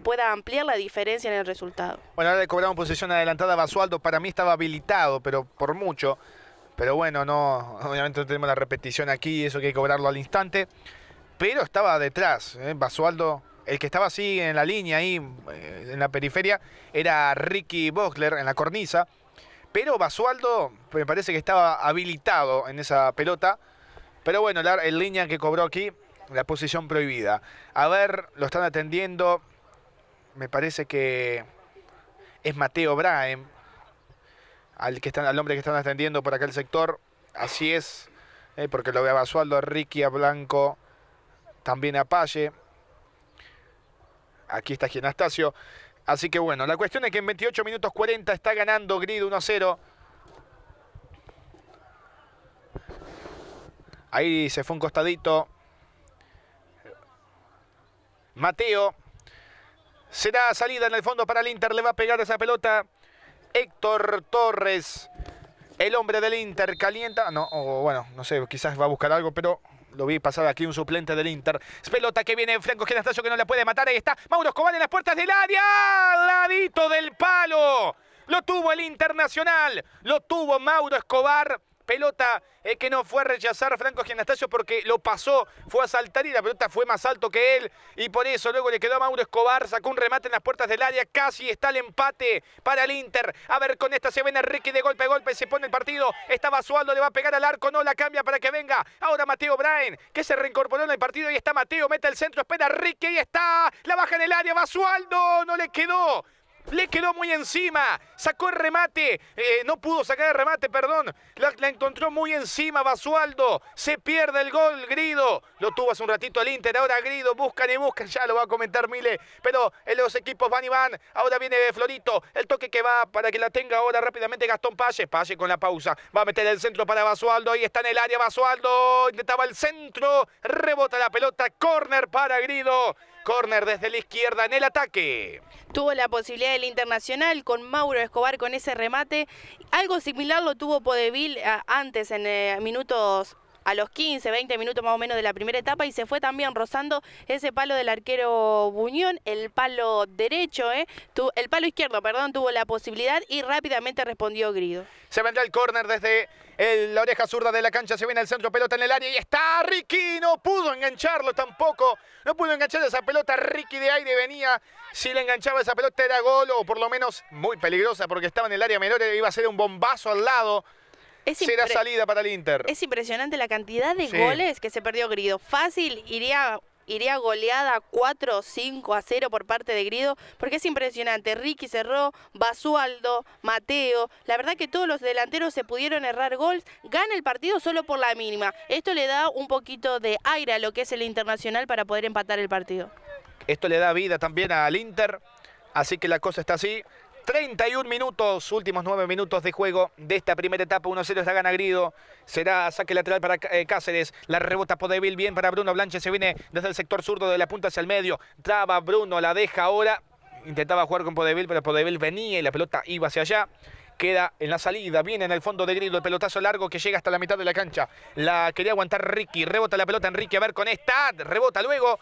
pueda ampliar la diferencia en el resultado. Bueno, ahora le cobramos posición adelantada a Basualdo. Para mí estaba habilitado, pero por mucho. Pero bueno, no, obviamente no tenemos la repetición aquí, eso que hay que cobrarlo al instante. Pero estaba detrás, ¿eh? Basualdo el que estaba así en la línea, ahí eh, en la periferia, era Ricky Bogler en la cornisa pero Basualdo me parece que estaba habilitado en esa pelota. Pero bueno, la, el línea que cobró aquí, la posición prohibida. A ver, lo están atendiendo. Me parece que es Mateo Braem, al, que están, al hombre que están atendiendo por acá el sector. Así es, eh, porque lo ve a Basualdo, a Ricky, a Blanco, también a Palle. Aquí está Gianastasio. Así que bueno, la cuestión es que en 28 minutos 40 está ganando Grid 1 0. Ahí se fue un costadito. Mateo. Será salida en el fondo para el Inter. Le va a pegar esa pelota. Héctor Torres. El hombre del Inter calienta. No, bueno, no sé, quizás va a buscar algo, pero lo vi pasar aquí un suplente del Inter. Es pelota que viene Franco Genastacio que no la puede matar. Ahí está Mauro Escobar en las puertas del área. ladito del palo. Lo tuvo el Internacional. Lo tuvo Mauro Escobar pelota es eh, que no fue a rechazar Franco Gianastasio porque lo pasó, fue a saltar y la pelota fue más alto que él y por eso luego le quedó a Mauro Escobar, sacó un remate en las puertas del área, casi está el empate para el Inter. A ver, con esta se viene Ricky de golpe a golpe, se pone el partido, está Basualdo, le va a pegar al arco, no la cambia para que venga. Ahora Mateo Brian que se reincorporó en el partido y está Mateo, mete el centro, espera Ricky y está, la baja en el área, Basualdo, no le quedó le quedó muy encima, sacó el remate, eh, no pudo sacar el remate, perdón, la, encontró muy encima Basualdo, se pierde el gol, Grido, lo tuvo hace un ratito el Inter, ahora Grido, buscan y buscan, ya lo va a comentar Mile, pero eh, los equipos van y van, ahora viene Florito, el toque que va para que la tenga ahora rápidamente Gastón Palle, pase con la pausa, va a meter el centro para Basualdo, ahí está en el área Basualdo, intentaba el centro, rebota la pelota, corner para Grido. Corner desde la izquierda en el ataque. Tuvo la posibilidad del internacional con Mauro Escobar con ese remate. Algo similar lo tuvo Podevil eh, antes en eh, minutos a los 15, 20 minutos más o menos de la primera etapa y se fue también rozando ese palo del arquero Buñón, el palo derecho, eh, tu, el palo izquierdo, perdón, tuvo la posibilidad y rápidamente respondió Grido. Se vendrá el córner desde la oreja zurda de la cancha, se viene el centro, pelota en el área y está Ricky, no pudo engancharlo tampoco, no pudo enganchar esa pelota, Ricky de aire venía, si le enganchaba esa pelota era gol o por lo menos muy peligrosa porque estaba en el área menor, iba a ser un bombazo al lado. Es Será salida para el Inter. Es impresionante la cantidad de goles que se perdió Grido. Fácil, iría iría goleada 4, 5 a 0 por parte de Grido, porque es impresionante. Ricky cerró, Basualdo, Mateo. La verdad que todos los delanteros se pudieron errar gols. Gana el partido solo por la mínima. Esto le da un poquito de aire a lo que es el internacional para poder empatar el partido. Esto le da vida también al Inter. Así que la cosa está así. 31 minutos, últimos 9 minutos de juego de esta primera etapa. 1-0 está gana Grido. Será saque lateral para eh, Cáceres. La rebota Podevil bien para Bruno Blanche. Se viene desde el sector zurdo de la punta hacia el medio. Traba Bruno, la deja ahora. Intentaba jugar con Podevil, pero Podevil venía y la pelota iba hacia allá queda en la salida, viene en el fondo de Grido, el pelotazo largo que llega hasta la mitad de la cancha. La quería aguantar Ricky, rebota la pelota Enrique, a ver con esta, rebota luego,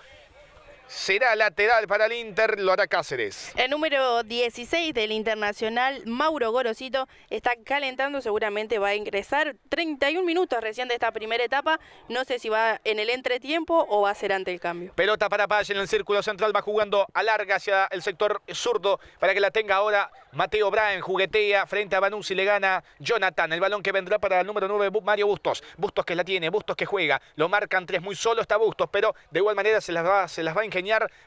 Será lateral para el Inter, lo hará Cáceres. El número 16 del Internacional, Mauro Gorosito, está calentando, seguramente va a ingresar 31 minutos recién de esta primera etapa. No sé si va en el entretiempo o va a ser ante el cambio. Pelota para Páez en el círculo central, va jugando a larga hacia el sector zurdo para que la tenga ahora Mateo Braen, juguetea frente a y le gana Jonathan. El balón que vendrá para el número 9, Mario Bustos. Bustos que la tiene, Bustos que juega, lo marcan tres muy solo está Bustos, pero de igual manera se las va, se las va a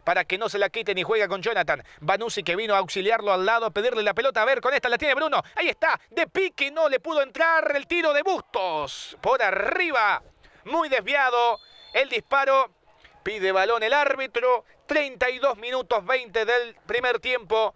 para que no se la quiten y juega con Jonathan. Banusi que vino a auxiliarlo al lado, a pedirle la pelota. A ver, con esta la tiene Bruno. Ahí está, de pique no le pudo entrar el tiro de Bustos. Por arriba, muy desviado el disparo. Pide balón el árbitro. 32 minutos 20 del primer tiempo.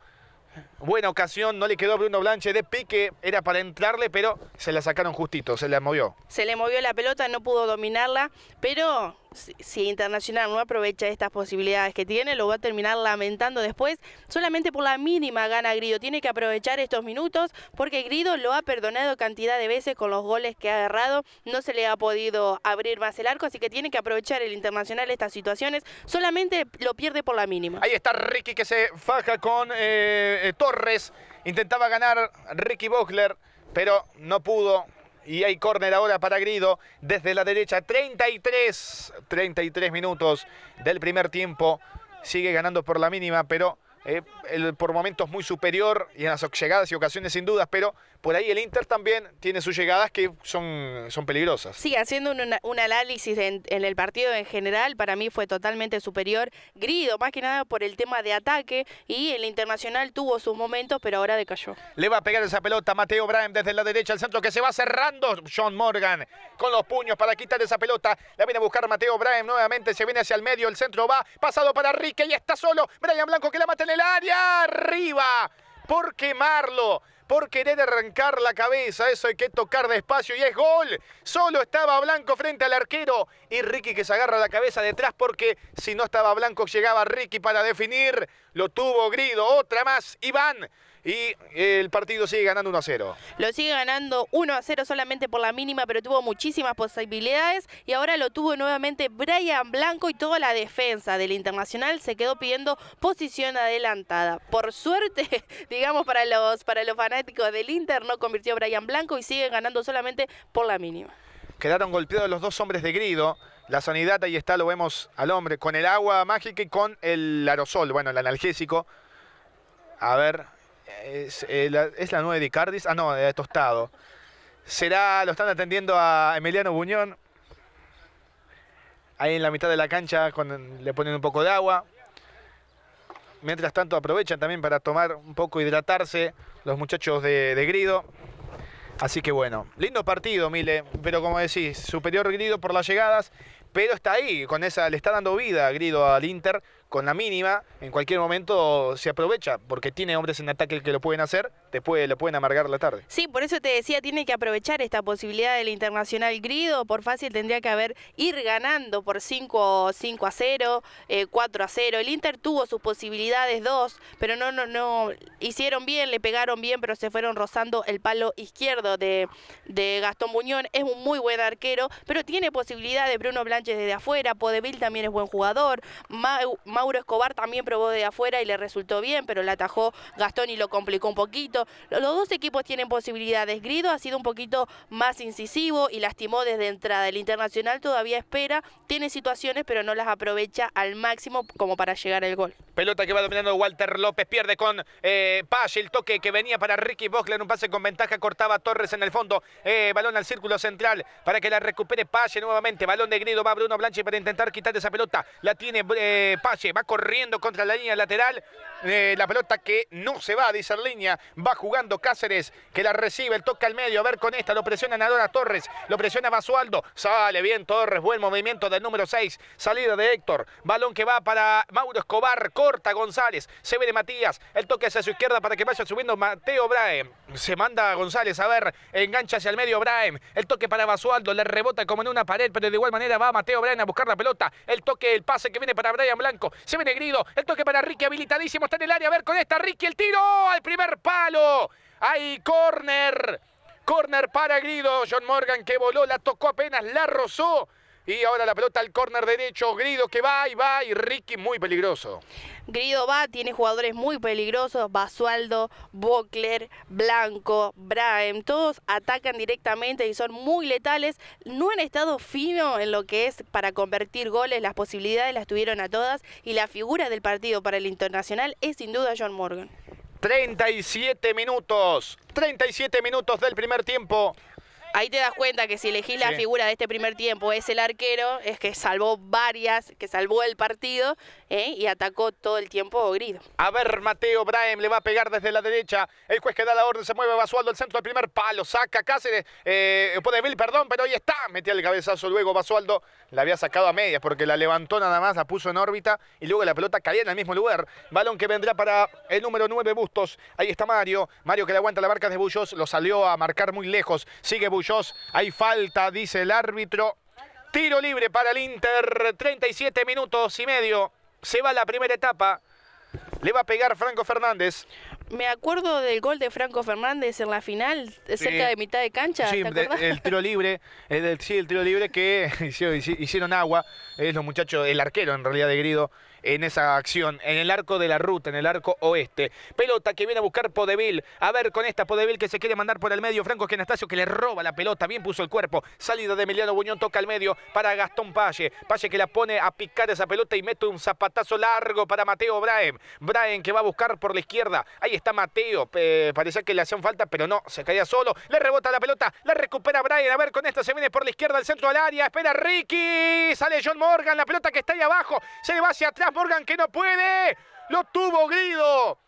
Buena ocasión, no le quedó Bruno Blanche de pique, era para entrarle, pero se la sacaron justito, se la movió. Se le movió la pelota, no pudo dominarla, pero si Internacional no aprovecha estas posibilidades que tiene, lo va a terminar lamentando después. Solamente por la mínima gana Grido. Tiene que aprovechar estos minutos porque Grido lo ha perdonado cantidad de veces con los goles que ha agarrado. No se le ha podido abrir más el arco, así que tiene que aprovechar el Internacional estas situaciones. Solamente lo pierde por la mínima. Ahí está Ricky que se faja con eh, eh, Torres. Intentaba ganar Ricky Bogler, pero no pudo. Y hay córner ahora para Grido desde la derecha. 33, 33 minutos del primer tiempo. Sigue ganando por la mínima, pero eh, el, por momentos muy superior y en las llegadas y ocasiones sin dudas, pero por ahí el Inter también tiene sus llegadas que son, son peligrosas. Sí, haciendo un, análisis en, el partido en general, para mí fue totalmente superior Grido, más que nada por el tema de ataque y el Internacional tuvo sus momentos, pero ahora decayó. Le va a pegar esa pelota Mateo Brahm desde la derecha al centro que se va cerrando John Morgan con los puños para quitar esa pelota. La viene a buscar Mateo Braham nuevamente, se viene hacia el medio, el centro va pasado para Rique y está solo. Brian Blanco que la mata en el área, arriba por quemarlo por querer arrancar la cabeza. Eso hay que tocar despacio y es gol. Solo estaba Blanco frente al arquero y Ricky que se agarra la cabeza detrás porque si no estaba Blanco llegaba Ricky para definir. Lo tuvo Grido. Otra más. Iván y el partido sigue ganando 1 a 0. Lo sigue ganando 1 a 0 solamente por la mínima, pero tuvo muchísimas posibilidades y ahora lo tuvo nuevamente Brian Blanco y toda la defensa del Internacional se quedó pidiendo posición adelantada. Por suerte, digamos para los para los fanáticos del Inter no convirtió a Brian Blanco y sigue ganando solamente por la mínima. Quedaron golpeados los dos hombres de Grido. La sanidad ahí está, lo vemos al hombre, con el agua mágica y con el aerosol, bueno, el analgésico. A ver, eh, es, la, es 9 de Cardis Ah, no, de eh, Tostado. Será, lo están atendiendo a Emiliano Buñón. Ahí en la mitad de la cancha le ponen un poco de agua. Mientras tanto aprovechan también para tomar un poco, hidratarse los muchachos de, Grido. Así que bueno, lindo partido, Mile. Pero como decís, superior Grido por las llegadas. Pero está ahí, con esa, le está dando vida a Grido al Inter con la mínima, en cualquier momento se aprovecha, porque tiene hombres en ataque que lo pueden hacer después lo pueden amargar la tarde. Sí, por eso te decía, tiene que aprovechar esta posibilidad del Internacional Grido. Por fácil tendría que haber ir ganando por 5, a 0, 4 eh, a 0. El Inter tuvo sus posibilidades, dos, pero no, no, no hicieron bien, le pegaron bien, pero se fueron rozando el palo izquierdo de, Gastón Buñón. Es un muy buen arquero, pero tiene posibilidad de Bruno Blanches desde afuera. Podevil también es buen jugador. Mauro Escobar también probó de afuera y le resultó bien, pero la atajó Gastón y lo complicó un poquito los dos equipos tienen posibilidades. Grido ha sido un poquito más incisivo y lastimó desde entrada. El Internacional todavía espera, tiene situaciones, pero no las aprovecha al máximo como para llegar al gol. Pelota que va dominando Walter López, pierde con eh, Pache, el toque que venía para Ricky en un pase con ventaja, cortaba Torres en el fondo, eh, balón al círculo central para que la recupere Pache nuevamente, balón de Grido, va Bruno Blanchi para intentar quitar esa pelota, la tiene eh, Pache, va corriendo contra la línea lateral, la pelota que no se va, a esa línea, va jugando Cáceres, que la recibe, el toque al medio. A ver con esta, lo presiona Nadora Torres, lo presiona Basualdo. Sale bien Torres, buen movimiento del número 6. Salida de Héctor. Balón que va para Mauro Escobar, corta González. Se viene Matías, el toque hacia su izquierda para que vaya subiendo Mateo Braem. Se manda a González, a ver, engancha hacia el medio Braem. El toque para Basualdo, le rebota como en una pared, pero de igual manera va Mateo Braem a buscar la pelota. El toque, el pase que viene para Brian Blanco. Se viene Grido, el toque para Ricky, habilitadísimo, está en el área. A ver con esta, Ricky, el tiro al primer palo. Hay corner, Córner para Grido. John Morgan que voló, la tocó apenas, la rozó. Y ahora la pelota al córner derecho, Grido que va y va y Ricky muy peligroso. Grido va, tiene jugadores muy peligrosos, Basualdo, Bockler, Blanco, Brahem, todos atacan directamente y son muy letales. No han estado fino en lo que es para convertir goles, las posibilidades las tuvieron a todas y la figura del partido para el Internacional es sin duda John Morgan. 37 minutos, 37 minutos del primer tiempo. Ahí te das cuenta que si elegís la figura de este primer tiempo es el arquero, es que salvó varias, que salvó el partido ¿eh? y atacó todo el tiempo Grido. A ver, Mateo Brahem le va a pegar desde la derecha. El juez que da la orden se mueve Basualdo al centro del primer palo. Saca Cáceres, eh, pone Bill, perdón, pero ahí está. Metía el cabezazo luego Basualdo. La había sacado a medias porque la levantó nada más, la puso en órbita y luego la pelota caía en el mismo lugar. Balón que vendrá para el número 9, Bustos. Ahí está Mario. Mario que le aguanta la marca de Bullos, lo salió a marcar muy lejos. Sigue Bullos hay falta, dice el árbitro. Tiro libre para el Inter. 37 minutos y medio. Se va la primera etapa. Le va a pegar Franco Fernández. Me acuerdo del gol de Franco Fernández en la final, eh, cerca de mitad de cancha. el tiro libre, eh, el, sí, el tiro libre que hicieron, agua. Es eh, los muchachos, el arquero en realidad de Grido, en esa acción, en el arco de la ruta, en el arco oeste. Pelota que viene a buscar Podevil. A ver con esta Podevil que se quiere mandar por el medio. Franco Genastasio que le roba la pelota, bien puso el cuerpo. Salida de Emiliano Buñón, toca al medio para Gastón Palle. Palle que la pone a picar esa pelota y mete un zapatazo largo para Mateo Braem. Braem que va a buscar por la izquierda. Ahí está Mateo. parece parecía que le hacían falta, pero no, se caía solo. Le rebota la pelota, la recupera Braem. A ver con esta se viene por la izquierda, al centro del área. Espera Ricky. Sale John Morgan, la pelota que está ahí abajo. Se le va hacia atrás. Morgan que no puede. Lo tuvo Grido.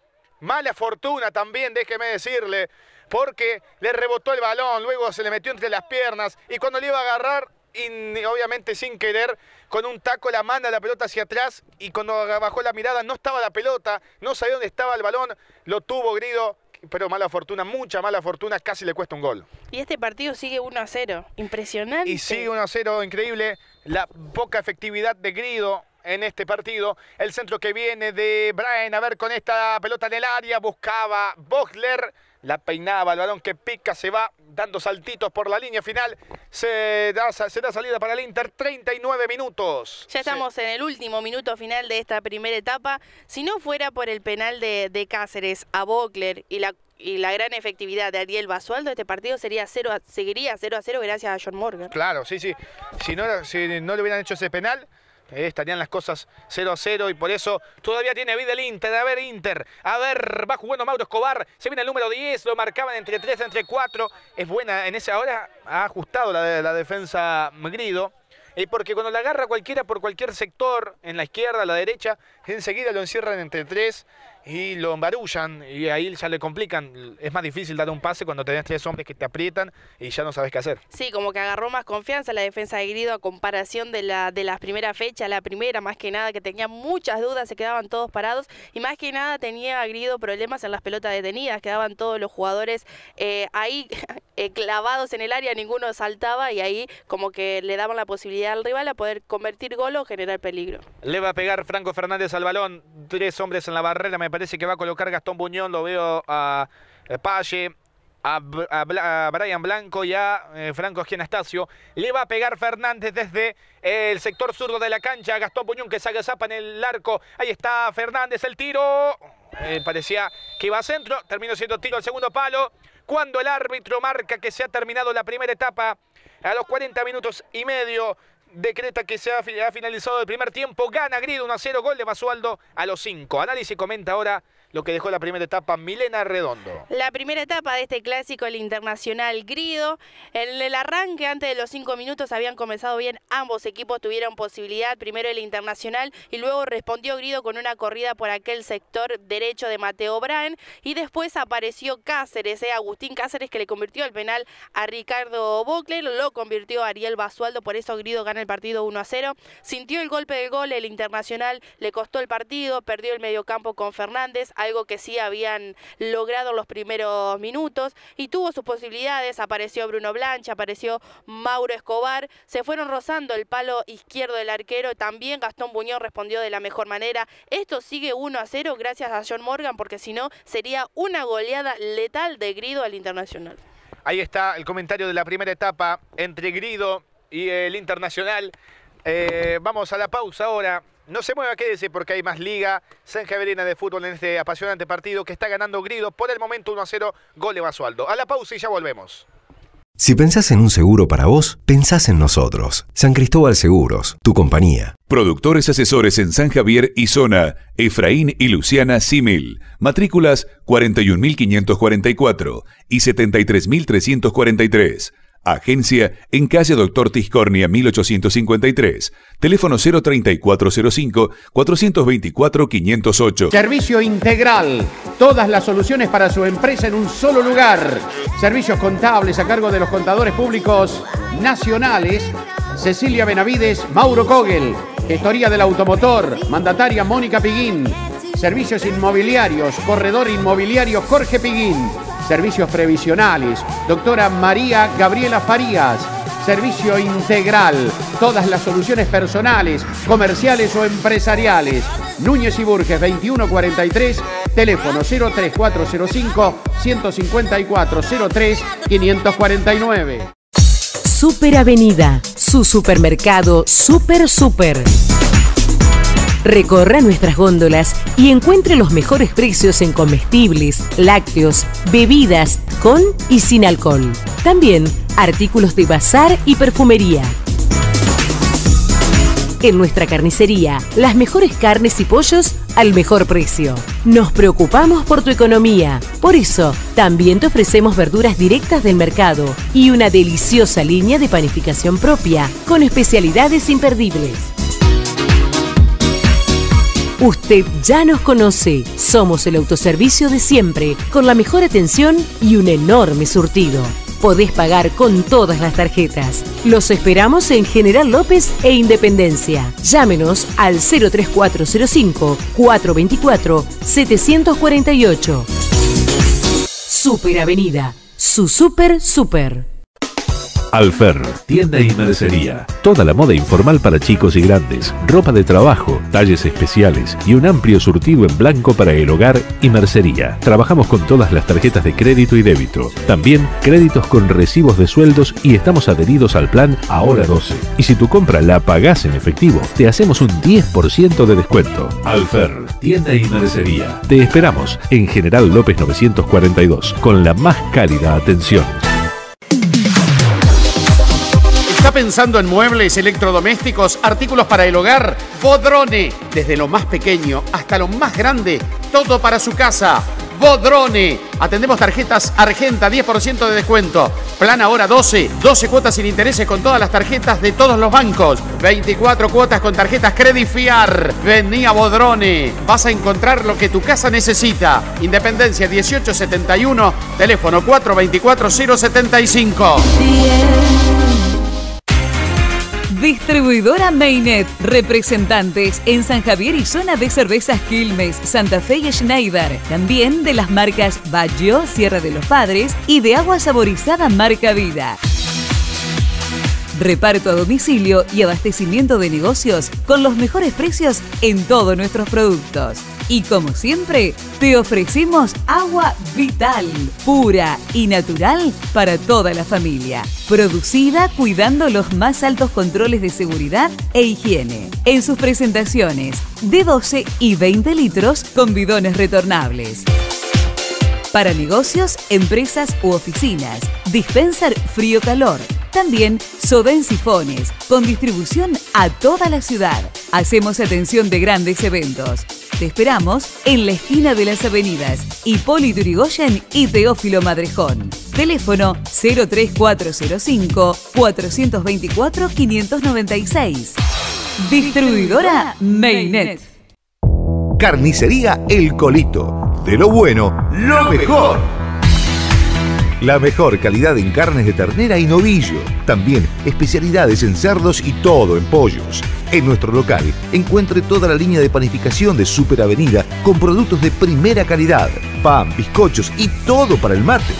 Mala fortuna también, déjeme decirle, porque le rebotó el balón, luego se le metió entre las piernas y cuando le iba a agarrar, obviamente sin querer, con un taco la manda la pelota hacia atrás y cuando bajó la mirada no estaba la pelota, no sabía dónde estaba el balón, lo tuvo Grido, pero mala fortuna, mucha mala fortuna, casi le cuesta un gol. Y este partido sigue 1 a 0, impresionante. Y sigue 1 a 0, increíble, la poca efectividad de Grido, en este partido. El centro que viene de Brian, a ver con esta pelota en el área, buscaba Bockler, la peinaba, el balón que pica, se va dando saltitos por la línea final. Se da, salida para el Inter, 39 minutos. Ya estamos en el último minuto final de esta primera etapa. Si no fuera por el penal de, Cáceres a Bockler y la gran efectividad de Ariel Basualdo, este partido sería cero seguiría 0 a 0 gracias a John Morgan. Claro, sí, sí. Si no, si no le hubieran hecho ese penal, eh, estarían las cosas 0 a 0 y por eso todavía tiene vida el Inter. A ver, Inter. A ver, va jugando Mauro Escobar. Se viene el número 10. Lo marcaban entre 3, entre 4. Es buena en esa hora. Ha ajustado la, defensa Grido. y porque cuando la agarra cualquiera por cualquier sector, en la izquierda, a la derecha, enseguida lo encierran entre 3 y lo embarullan y ahí ya le complican. Es más difícil dar un pase cuando tenés tres hombres que te aprietan y ya no sabes qué hacer. Sí, como que agarró más confianza la defensa de Grido a comparación de la, de la primera fecha, la primera más que nada, que tenía muchas dudas, se quedaban todos parados y más que nada tenía Grido problemas en las pelotas detenidas, quedaban todos los jugadores eh, ahí eh, clavados en el área, ninguno saltaba y ahí como que le daban la posibilidad al rival a poder convertir gol o generar peligro. Le va a pegar Franco Fernández al balón, tres hombres en la barrera, me parece que va a colocar Gastón Buñón, lo veo a eh, Palle, a, Brian Blanco y a eh, Franco Gianastasio. Le va a pegar Fernández desde el sector surdo de la cancha. Gastón Buñón que saca zapa en el arco. Ahí está Fernández, el tiro. Eh, parecía que iba a centro. Terminó siendo tiro al segundo palo. Cuando el árbitro marca que se ha terminado la primera etapa a los 40 minutos y medio decreta que se ha, finalizado el primer tiempo. Gana Grido 1 a 0, gol de Basualdo a los 5. Análisis comenta ahora lo que dejó la primera etapa Milena Redondo. La primera etapa de este clásico, el Internacional Grido. En el arranque, antes de los cinco minutos, habían comenzado bien. Ambos equipos tuvieron posibilidad. Primero el Internacional y luego respondió Grido con una corrida por aquel sector derecho de Mateo Braen. Y después apareció Cáceres, eh, Agustín Cáceres, que le convirtió el penal a Ricardo Bocler. Lo convirtió Ariel Basualdo. Por eso Grido gana el partido 1 a 0. Sintió el golpe de gol. El Internacional le costó el partido. Perdió el mediocampo con Fernández algo que sí habían logrado en los primeros minutos y tuvo sus posibilidades, apareció Bruno Blanche, apareció Mauro Escobar, se fueron rozando el palo izquierdo del arquero, también Gastón Buñón respondió de la mejor manera, esto sigue 1 a 0 gracias a John Morgan porque si no sería una goleada letal de Grido al Internacional. Ahí está el comentario de la primera etapa entre Grido y el Internacional. Eh, vamos a la pausa ahora. No se mueva, quédese porque hay más liga San Javierina de fútbol en este apasionante partido que está ganando Grido por el momento 1 a 0, gol de Basualdo. A la pausa y ya volvemos. Si pensás en un seguro para vos, pensás en nosotros. San Cristóbal Seguros, tu compañía. Productores asesores en San Javier y zona, Efraín y Luciana Simil. Matrículas 41.544 y 73.343. Agencia en calle Doctor Tiscornia 1853. Teléfono 03405 424 508. Servicio integral. Todas las soluciones para su empresa en un solo lugar. Servicios contables a cargo de los contadores públicos nacionales. Cecilia Benavides, Mauro Kogel. Gestoría del automotor. Mandataria Mónica Piguín. Servicios inmobiliarios. Corredor inmobiliario Jorge Piguín. Servicios Previsionales, doctora María Gabriela Farías. Servicio integral, todas las soluciones personales, comerciales o empresariales. Núñez y Burges 2143, teléfono 03405 15403 549. Super Avenida, su supermercado Super Super. Recorra nuestras góndolas y encuentre los mejores precios en comestibles, lácteos, bebidas con y sin alcohol. También artículos de bazar y perfumería. En nuestra carnicería, las mejores carnes y pollos al mejor precio. Nos preocupamos por tu economía. Por eso, también te ofrecemos verduras directas del mercado y una deliciosa línea de panificación propia con especialidades imperdibles. Usted ya nos conoce. Somos el autoservicio de siempre, con la mejor atención y un enorme surtido. Podés pagar con todas las tarjetas. Los esperamos en General López e Independencia. Llámenos al 03405 424 748. Super Avenida. Su super super. Alfer, tienda y mercería. Toda la moda informal para chicos y grandes, ropa de trabajo, talles especiales y un amplio surtido en blanco para el hogar y mercería. Trabajamos con todas las tarjetas de crédito y débito. También créditos con recibos de sueldos y estamos adheridos al plan Ahora 12. Y si tu compra la pagas en efectivo, te hacemos un 10% de descuento. Alfer, tienda y mercería. Te esperamos en General López 942 con la más cálida atención pensando en muebles, electrodomésticos, artículos para el hogar? Bodrone. Desde lo más pequeño hasta lo más grande, todo para su casa. Bodrone. Atendemos tarjetas Argenta, 10% de descuento. Plan ahora 12, 12 cuotas sin intereses con todas las tarjetas de todos los bancos. 24 cuotas con tarjetas Credit Fiar. Vení a Bodrone. Vas a encontrar lo que tu casa necesita. Independencia 1871, teléfono 424075. 075. Distribuidora Mainet. Representantes en San Javier y zona de cervezas Quilmes, Santa Fe y Schneider. También de las marcas Baggio, Sierra de los Padres y de agua saborizada marca Vida reparto a domicilio y abastecimiento de negocios con los mejores precios en todos nuestros productos. Y como siempre, te ofrecemos agua vital, pura y natural para toda la familia, producida cuidando los más altos controles de seguridad e higiene. En sus presentaciones de 12 y 20 litros con bidones retornables. Para negocios, empresas u oficinas Dispensar frío-calor. También soda sifones, con distribución a toda la ciudad. Hacemos atención de grandes eventos. Te esperamos en la esquina de las avenidas Hipólito Yrigoyen y Teófilo Madrejón. Teléfono 03405 424 596. Distribuidora Mainnet. Carnicería El Colito. De lo bueno, lo mejor. La mejor calidad en carnes de ternera y novillo. También especialidades en cerdos y todo en pollos. En nuestro local encuentre toda la línea de panificación de Super Avenida con productos de primera calidad. Pan, bizcochos y todo para el mate.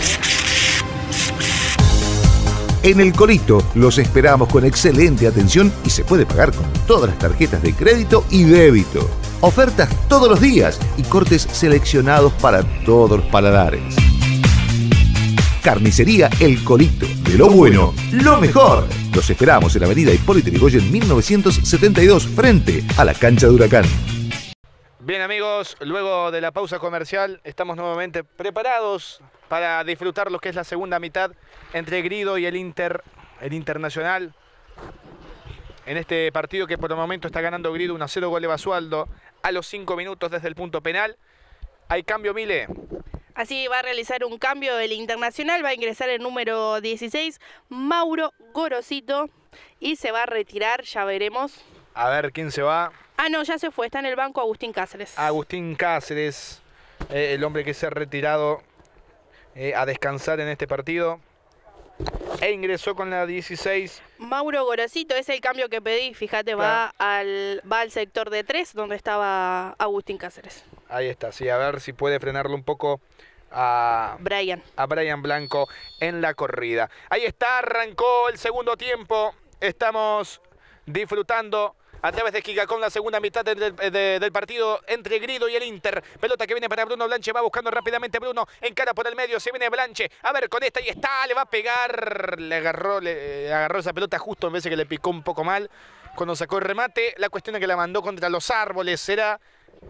En el Colito los esperamos con excelente atención y se puede pagar con todas las tarjetas de crédito y débito. Ofertas todos los días y cortes seleccionados para todos los paladares. Carnicería El Colito. De lo bueno, lo mejor. Los esperamos en la avenida Hipólito Yrigoyen 1972, frente a la cancha de Huracán. Bien amigos, luego de la pausa comercial estamos nuevamente preparados para disfrutar lo que es la segunda mitad entre Grido y el Inter, el Internacional. En este partido que por el momento está ganando Grido un 0 gol de Basualdo a los 5 minutos desde el punto penal. Hay cambio Mile. Así va a realizar un cambio el internacional, va a ingresar el número 16, Mauro Gorosito, y se va a retirar, ya veremos. A ver quién se va. Ah, no, ya se fue, está en el banco Agustín Cáceres. Agustín Cáceres, eh, el hombre que se ha retirado eh, a descansar en este partido. E ingresó con la 16. Mauro Gorosito es el cambio que pedí, fíjate, va, al, va al sector de 3 donde estaba Agustín Cáceres. Ahí está, sí, a ver si puede frenarlo un poco a Brian. a Brian Blanco en la corrida. Ahí está, arrancó el segundo tiempo. Estamos disfrutando a través de con la segunda mitad del partido entre Grido y el Inter. Pelota que viene para Bruno Blanche, va buscando rápidamente Bruno, encara por el medio, se viene Blanche, a ver con esta ahí está, le va a pegar, le agarró, le eh, agarró esa pelota justo en vez de que le picó un poco mal cuando sacó el remate. La cuestión es que la mandó contra los árboles, será...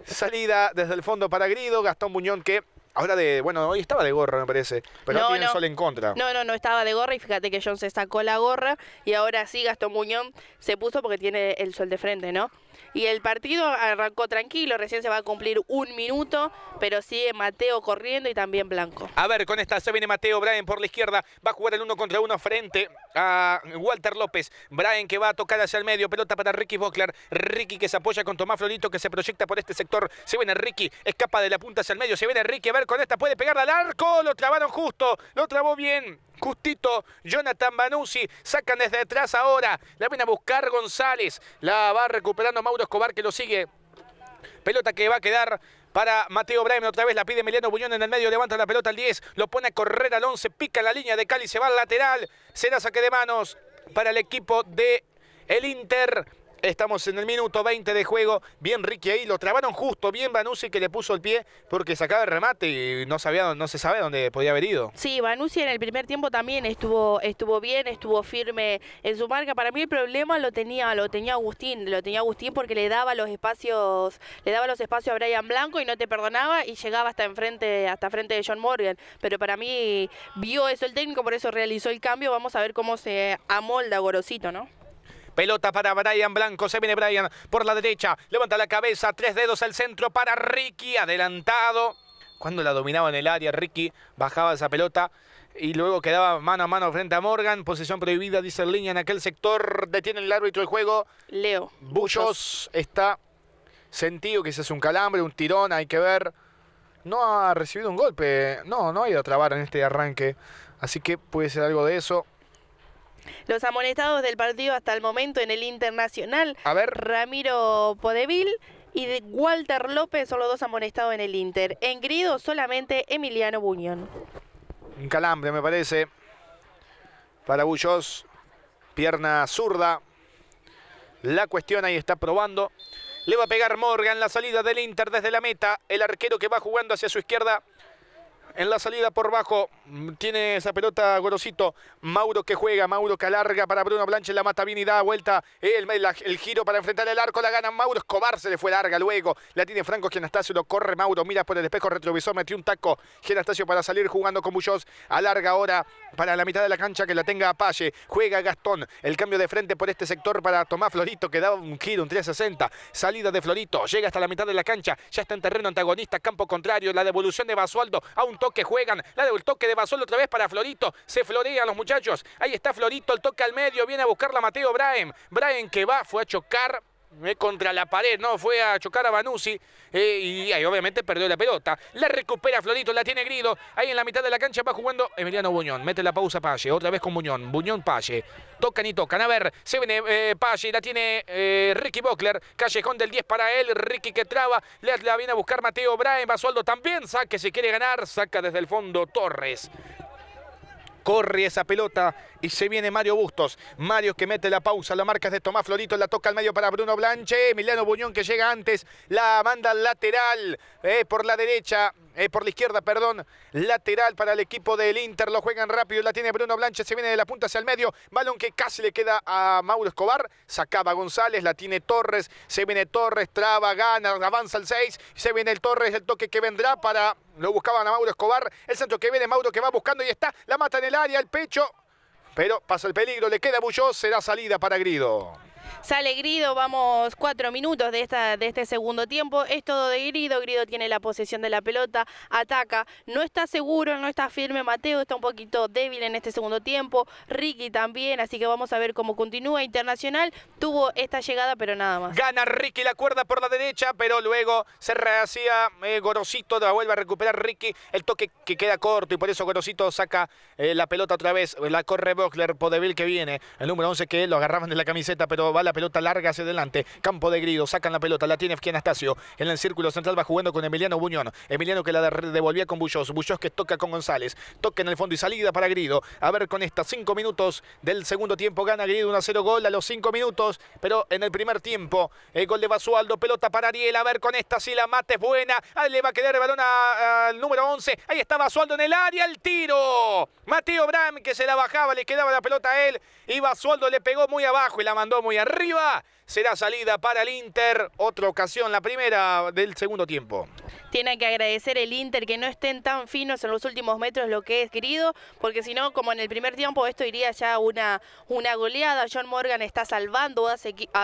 Salida desde el fondo para Grido, Gastón Muñón que Ahora de, bueno, hoy estaba de gorra, me parece, pero no, tiene sol en contra. No, no, no estaba de gorra y fíjate que John se sacó la gorra y ahora sí Gastón Muñón se puso porque tiene el sol de frente, ¿no? Y el partido arrancó tranquilo, recién se va a cumplir un minuto, pero sigue Mateo corriendo y también Blanco. A ver, con esta se viene Mateo Brian por la izquierda, va a jugar el uno contra uno frente a Walter López. Brian que va a tocar hacia el medio, pelota para Ricky Bockler. Ricky que se apoya con Tomás Florito que se proyecta por este sector. Se viene Ricky, escapa de la punta hacia el medio, se viene Ricky, a ver con esta puede pegarla al arco, lo trabaron justo, lo trabó bien. Justito, Jonathan Banusi sacan desde atrás ahora, la viene a buscar González, la va recuperando Mau Mauro Escobar que lo sigue. Pelota que va a quedar para Mateo Braime. Otra vez la pide Emiliano Buñón en el medio. Levanta la pelota al 10. Lo pone a correr al 11. Pica la línea de Cali. Se va al lateral. Será saque de manos para el equipo de el Inter. Estamos en el minuto 20 de juego. Bien Ricky ahí, lo trabaron justo. Bien Vanussi que le puso el pie porque sacaba el remate y no, sabía, no se sabe dónde podía haber ido. Sí, Vanussi en el primer tiempo también estuvo, estuvo bien, estuvo firme en su marca. Para mí el problema lo tenía, lo tenía Agustín, lo tenía Agustín porque le daba los espacios, le daba los espacios a Brian Blanco y no te perdonaba y llegaba hasta enfrente, hasta frente de John Morgan. Pero para mí vio eso el técnico, por eso realizó el cambio. Vamos a ver cómo se amolda Gorosito, ¿no? Pelota para Brian Blanco. Se viene Brian por la derecha. Levanta la cabeza. Tres dedos al centro para Ricky. Adelantado. Cuando la dominaba en el área, Ricky bajaba esa pelota y luego quedaba mano a mano frente a Morgan. Posición prohibida, dice línea en aquel sector. Detiene el árbitro del juego. Leo. Bullos está sentido, que hace un calambre, un tirón, hay que ver. No ha recibido un golpe. No, no ha ido a trabar en este arranque. Así que puede ser algo de eso. Los amonestados del partido hasta el momento en el internacional, a ver. Ramiro Podevil y Walter López Solo dos amonestados en el Inter. En grido solamente Emiliano Buñón. Un calambre me parece para Bullos. Pierna zurda. La cuestión ahí está probando. Le va a pegar Morgan la salida del Inter desde la meta. El arquero que va jugando hacia su izquierda en la salida por bajo mm, tiene esa pelota Gorosito. Mauro que juega, Mauro que alarga para Bruno Blanche, la mata bien y da vuelta. El, el, giro para enfrentar el arco, la gana Mauro. Escobar se le fue larga luego. La tiene Franco Genastasio, lo corre Mauro, mira por el espejo retrovisor, metió un taco Genastasio para salir jugando con a Alarga ahora para la mitad de la cancha que la tenga Apache. Juega Gastón. El cambio de frente por este sector para Tomás Florito que da un giro, un 360. Salida de Florito, llega hasta la mitad de la cancha. Ya está en terreno antagonista, campo contrario. La devolución de Basualdo a un que juegan. La del toque de Basol otra vez para Florito. Se florean los muchachos. Ahí está Florito, el toque al medio. Viene a buscarla Mateo Brian Brian que va, fue a chocar eh, contra la pared, ¿no? Fue a chocar a vanusi eh, y ahí obviamente perdió la pelota. La recupera Florito, la tiene Grido. Ahí en la mitad de la cancha va jugando Emiliano Buñón. Mete la pausa Palle, otra vez con Buñón. Buñón Palle. Tocan y tocan. A ver, se viene eh, pache la tiene Ricky Bockler. Callejón del 10 para él. Ricky que traba. La, viene a buscar Mateo Brahe. Basualdo también. Saque, si quiere ganar. Saca desde el fondo Torres. Corre esa pelota y se viene Mario Bustos. Mario que mete la pausa, la marca es de Tomás Florito, la toca al medio para Bruno Blanche. Emiliano Buñón que llega antes, la manda al lateral eh, por la derecha. Eh, por la izquierda, perdón, lateral para el equipo del Inter, lo juegan rápido, la tiene Bruno Blanche, se viene de la punta hacia el medio, balón que casi le queda a Mauro Escobar, sacaba González, la tiene Torres, se viene Torres, traba, gana, avanza el 6, se viene el Torres, el toque que vendrá para, lo buscaban a Mauro Escobar, el centro que viene, Mauro que va buscando y está, la mata en el área, el pecho, pero pasa el peligro, le queda Bulló, será salida para Grido. Sale Grido, vamos cuatro minutos de, esta, de este segundo tiempo. Es todo de Grido, Grido tiene la posesión de la pelota, ataca, no está seguro, no está firme Mateo, está un poquito débil en este segundo tiempo. Ricky también, así que vamos a ver cómo continúa. Internacional tuvo esta llegada, pero nada más. Gana Ricky la cuerda por la derecha, pero luego se rehacía eh, Gorosito, la vuelve a recuperar Ricky. El toque que queda corto y por eso Gorosito saca eh, la pelota otra vez. La corre Boxler, Podevil que viene, el número 11 que lo agarraban de la camiseta, pero va la pelota larga hacia adelante. Campo de grido, sacan la pelota, la tiene FK Anastasio En el círculo central va jugando con Emiliano Buñón. Emiliano que la devolvía con Bullos. Bullos que toca con González. Toca en el fondo y salida para Grido. A ver con estas cinco minutos del segundo tiempo. Gana Grido 1 0 gol a los cinco minutos. Pero en el primer tiempo, el eh, gol de Basualdo. Pelota para Ariel. A ver con esta si la mate es buena. Ahí le va a quedar el balón al número 11. Ahí está Basualdo en el área. El tiro. Mateo Bram que se la bajaba. Le quedaba la pelota a él. Y Basualdo le pegó muy abajo y la mandó muy arriba arriba será salida para el Inter. Otra ocasión, la primera del segundo tiempo. Tiene que agradecer el Inter que no estén tan finos en los últimos metros lo que es querido, porque si no, como en el primer tiempo, esto iría ya una, una goleada. John Morgan está salvando a,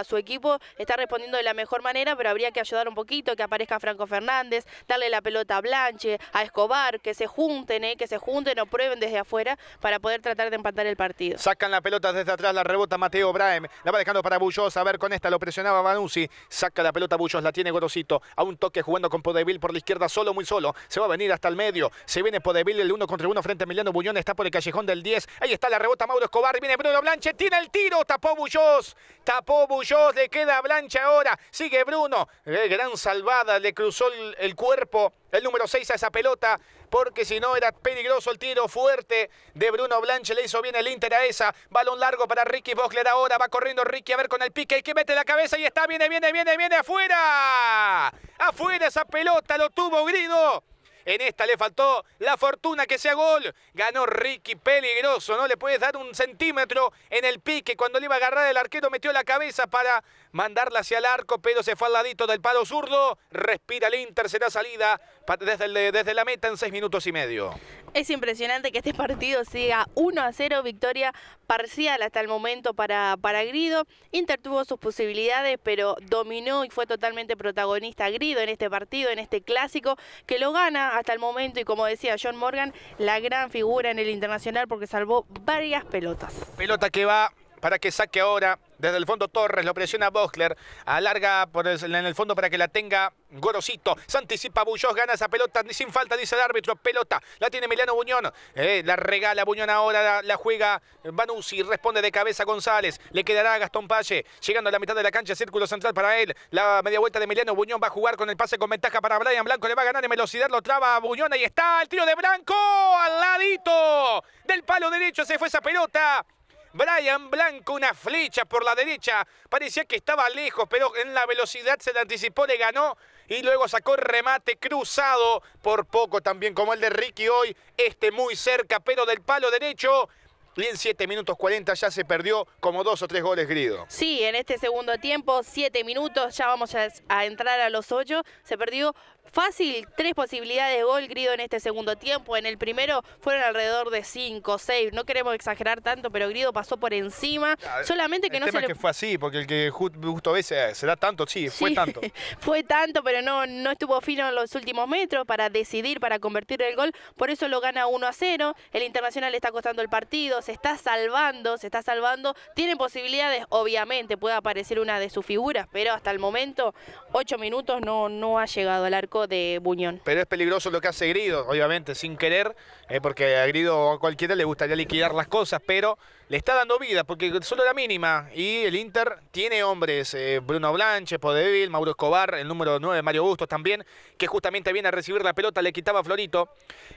su equipo, está respondiendo de la mejor manera, pero habría que ayudar un poquito, que aparezca Franco Fernández, darle la pelota a Blanche, a Escobar, que se junten, eh, que se junten o prueben desde afuera para poder tratar de empatar el partido. Sacan la pelota desde atrás, la rebota Mateo Brahem, la va dejando para Bullosa a ver con esta, lo presionaba Banuzzi, saca la pelota Bullos, la tiene Gorosito, a un toque jugando con Podevil por la izquierda, solo, muy solo, se va a venir hasta el medio, se viene Podevil, el uno contra uno frente a Emiliano Buñón, está por el callejón del 10, ahí está la rebota Mauro Escobar, viene Bruno Blanche, tiene el tiro, tapó Bullos, tapó Bullos, le queda Blanche ahora, sigue Bruno, eh, gran salvada, le cruzó el, el cuerpo, el número 6 a esa pelota, porque si no era peligroso el tiro fuerte de Bruno Blanche. Le hizo bien el Inter a esa. Balón largo para Ricky Bosler ahora. Va corriendo Ricky a ver con el pique. Y que mete la cabeza y está. Viene, viene, viene, viene afuera. Afuera esa pelota. Lo tuvo Grido. En esta le faltó la fortuna que sea gol. Ganó Ricky peligroso. No le puedes dar un centímetro en el pique. Cuando le iba a agarrar el arquero metió la cabeza para mandarla hacia el arco. Pero se fue al ladito del palo zurdo. Respira el Inter. Será salida desde, desde la meta en seis minutos y medio. Es impresionante que este partido siga 1 a 0, victoria parcial hasta el momento para, para Grido. Inter tuvo sus posibilidades, pero dominó y fue totalmente protagonista Grido en este partido, en este clásico, que lo gana hasta el momento. Y como decía John Morgan, la gran figura en el internacional porque salvó varias pelotas. Pelota que va para que saque ahora desde el fondo Torres, lo presiona Boxler. alarga por en el fondo para que la tenga Gorosito. Se anticipa Bullos, gana esa pelota sin falta, dice el árbitro. Pelota, la tiene Emiliano Buñón. Eh, la regala Buñón ahora, la, juega Vanucci, responde de cabeza González. Le quedará a Gastón Palle, llegando a la mitad de la cancha, círculo central para él. La media vuelta de Emiliano Buñón va a jugar con el pase con ventaja para Brian Blanco. Le va a ganar en velocidad, lo traba a Buñón. Ahí está el tiro de Blanco, al ladito del palo derecho. Se fue esa pelota. Brian Blanco, una flecha por la derecha. Parecía que estaba lejos, pero en la velocidad se le anticipó, le ganó y luego sacó el remate cruzado por poco también como el de Ricky hoy. Este muy cerca, pero del palo derecho. Y en 7 minutos 40 ya se perdió como dos o tres goles, Grido. Sí, en este segundo tiempo, 7 minutos, ya vamos a, a entrar a los 8, se perdió fácil, tres posibilidades de gol Grido en este segundo tiempo. En el primero fueron alrededor de cinco, seis. No queremos exagerar tanto, pero Grido pasó por encima. Solamente que no se es que fue así, porque el que justo se da tanto, sí, fue tanto. fue tanto, pero no, no estuvo fino en los últimos metros para decidir, para convertir el gol. Por eso lo gana 1 a 0. El Internacional está costando el partido, se está salvando, se está salvando. Tienen posibilidades, obviamente, puede aparecer una de sus figuras, pero hasta el momento, ocho minutos no, no ha llegado al arco de Buñón. Pero es peligroso lo que hace Grido, obviamente, sin querer, eh, porque a Grido a cualquiera le gustaría liquidar las cosas, pero le está dando vida, porque solo la mínima. Y el Inter tiene hombres, eh, Bruno Blanche, Podevil, Mauro Escobar, el número 9, Mario Bustos también, que justamente viene a recibir la pelota, le quitaba Florito.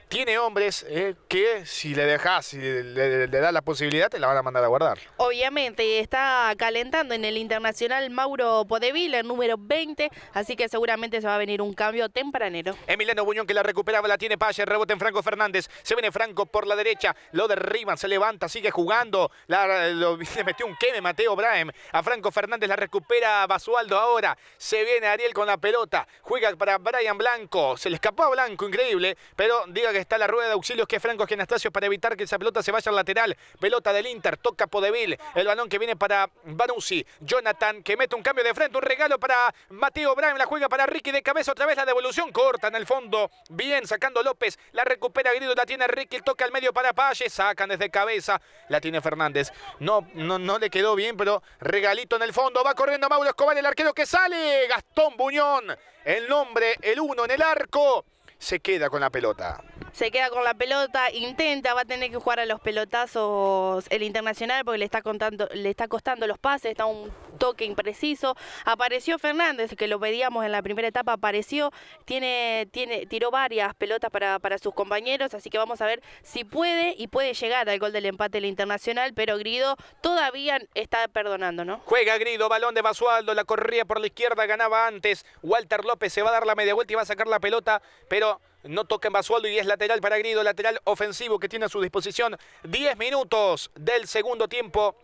Tiene hombres eh, que si le dejas, si le, das la posibilidad, te la van a mandar a guardar. Obviamente, está calentando en el Internacional Mauro Podevil, el número 20, así que seguramente se va a venir un cambio tempranero. Emiliano Buñón que la recuperaba, la tiene Pache, rebote en Franco Fernández. Se viene Franco por la derecha, lo derriban, se levanta, sigue jugando. La, le metió un queme Mateo Brahem. A Franco Fernández la recupera Basualdo ahora. Se viene Ariel con la pelota. Juega para Brian Blanco. Se le escapó a Blanco, increíble. Pero diga que está la rueda de auxilios que Franco Genastasio para evitar que esa pelota se vaya al lateral. Pelota del Inter, toca Podevil. El balón que viene para Barusi. Jonathan que mete un cambio de frente, un regalo para Mateo Brahem. La juega para Ricky de cabeza otra vez la de Evolución corta en el fondo. Bien, sacando López. La recupera Grido, la tiene Ricky. Toca al medio para Palle. Sacan desde cabeza. La tiene Fernández. No, no, no le quedó bien, pero regalito en el fondo. Va corriendo Mauro Escobar, el arquero que sale. Gastón Buñón. El nombre, el uno en el arco. Se queda con la pelota se queda con la pelota, intenta, va a tener que jugar a los pelotazos el internacional porque le está contando, le está costando los pases, está un toque impreciso. Apareció Fernández, que lo pedíamos en la primera etapa, apareció, tiene, tiene, tiró varias pelotas para, para sus compañeros, así que vamos a ver si puede y puede llegar al gol del empate el internacional, pero Grido todavía está perdonando, ¿no? Juega Grido, balón de Basualdo, la corría por la izquierda, ganaba antes. Walter López se va a dar la media vuelta y va a sacar la pelota, pero no toca en Basualdo y es lateral para Grido, lateral ofensivo que tiene a su disposición 10 minutos del segundo tiempo,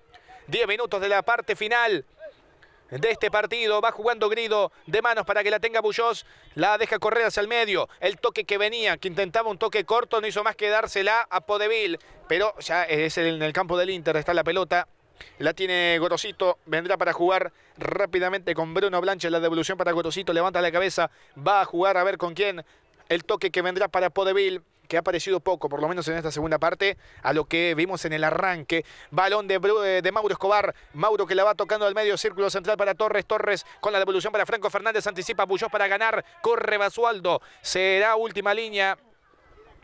10 minutos de la parte final de este partido. Va jugando Grido de manos para que la tenga Bullos. La deja correr hacia el medio. El toque que venía, que intentaba un toque corto, no hizo más que dársela a Podevil, Pero ya es en el campo del Inter, está la pelota. La tiene Gorosito, vendrá para jugar rápidamente con Bruno Blanche. La devolución para Gorosito, levanta la cabeza, va a jugar a ver con quién. El toque que vendrá para Podevil que ha parecido poco, por lo menos en esta segunda parte, a lo que vimos en el arranque. Balón eh, de, Mauro Escobar, Mauro que la va tocando al medio círculo central para Torres, Torres con la devolución para Franco Fernández, anticipa Bullos para ganar, corre Basualdo, será última línea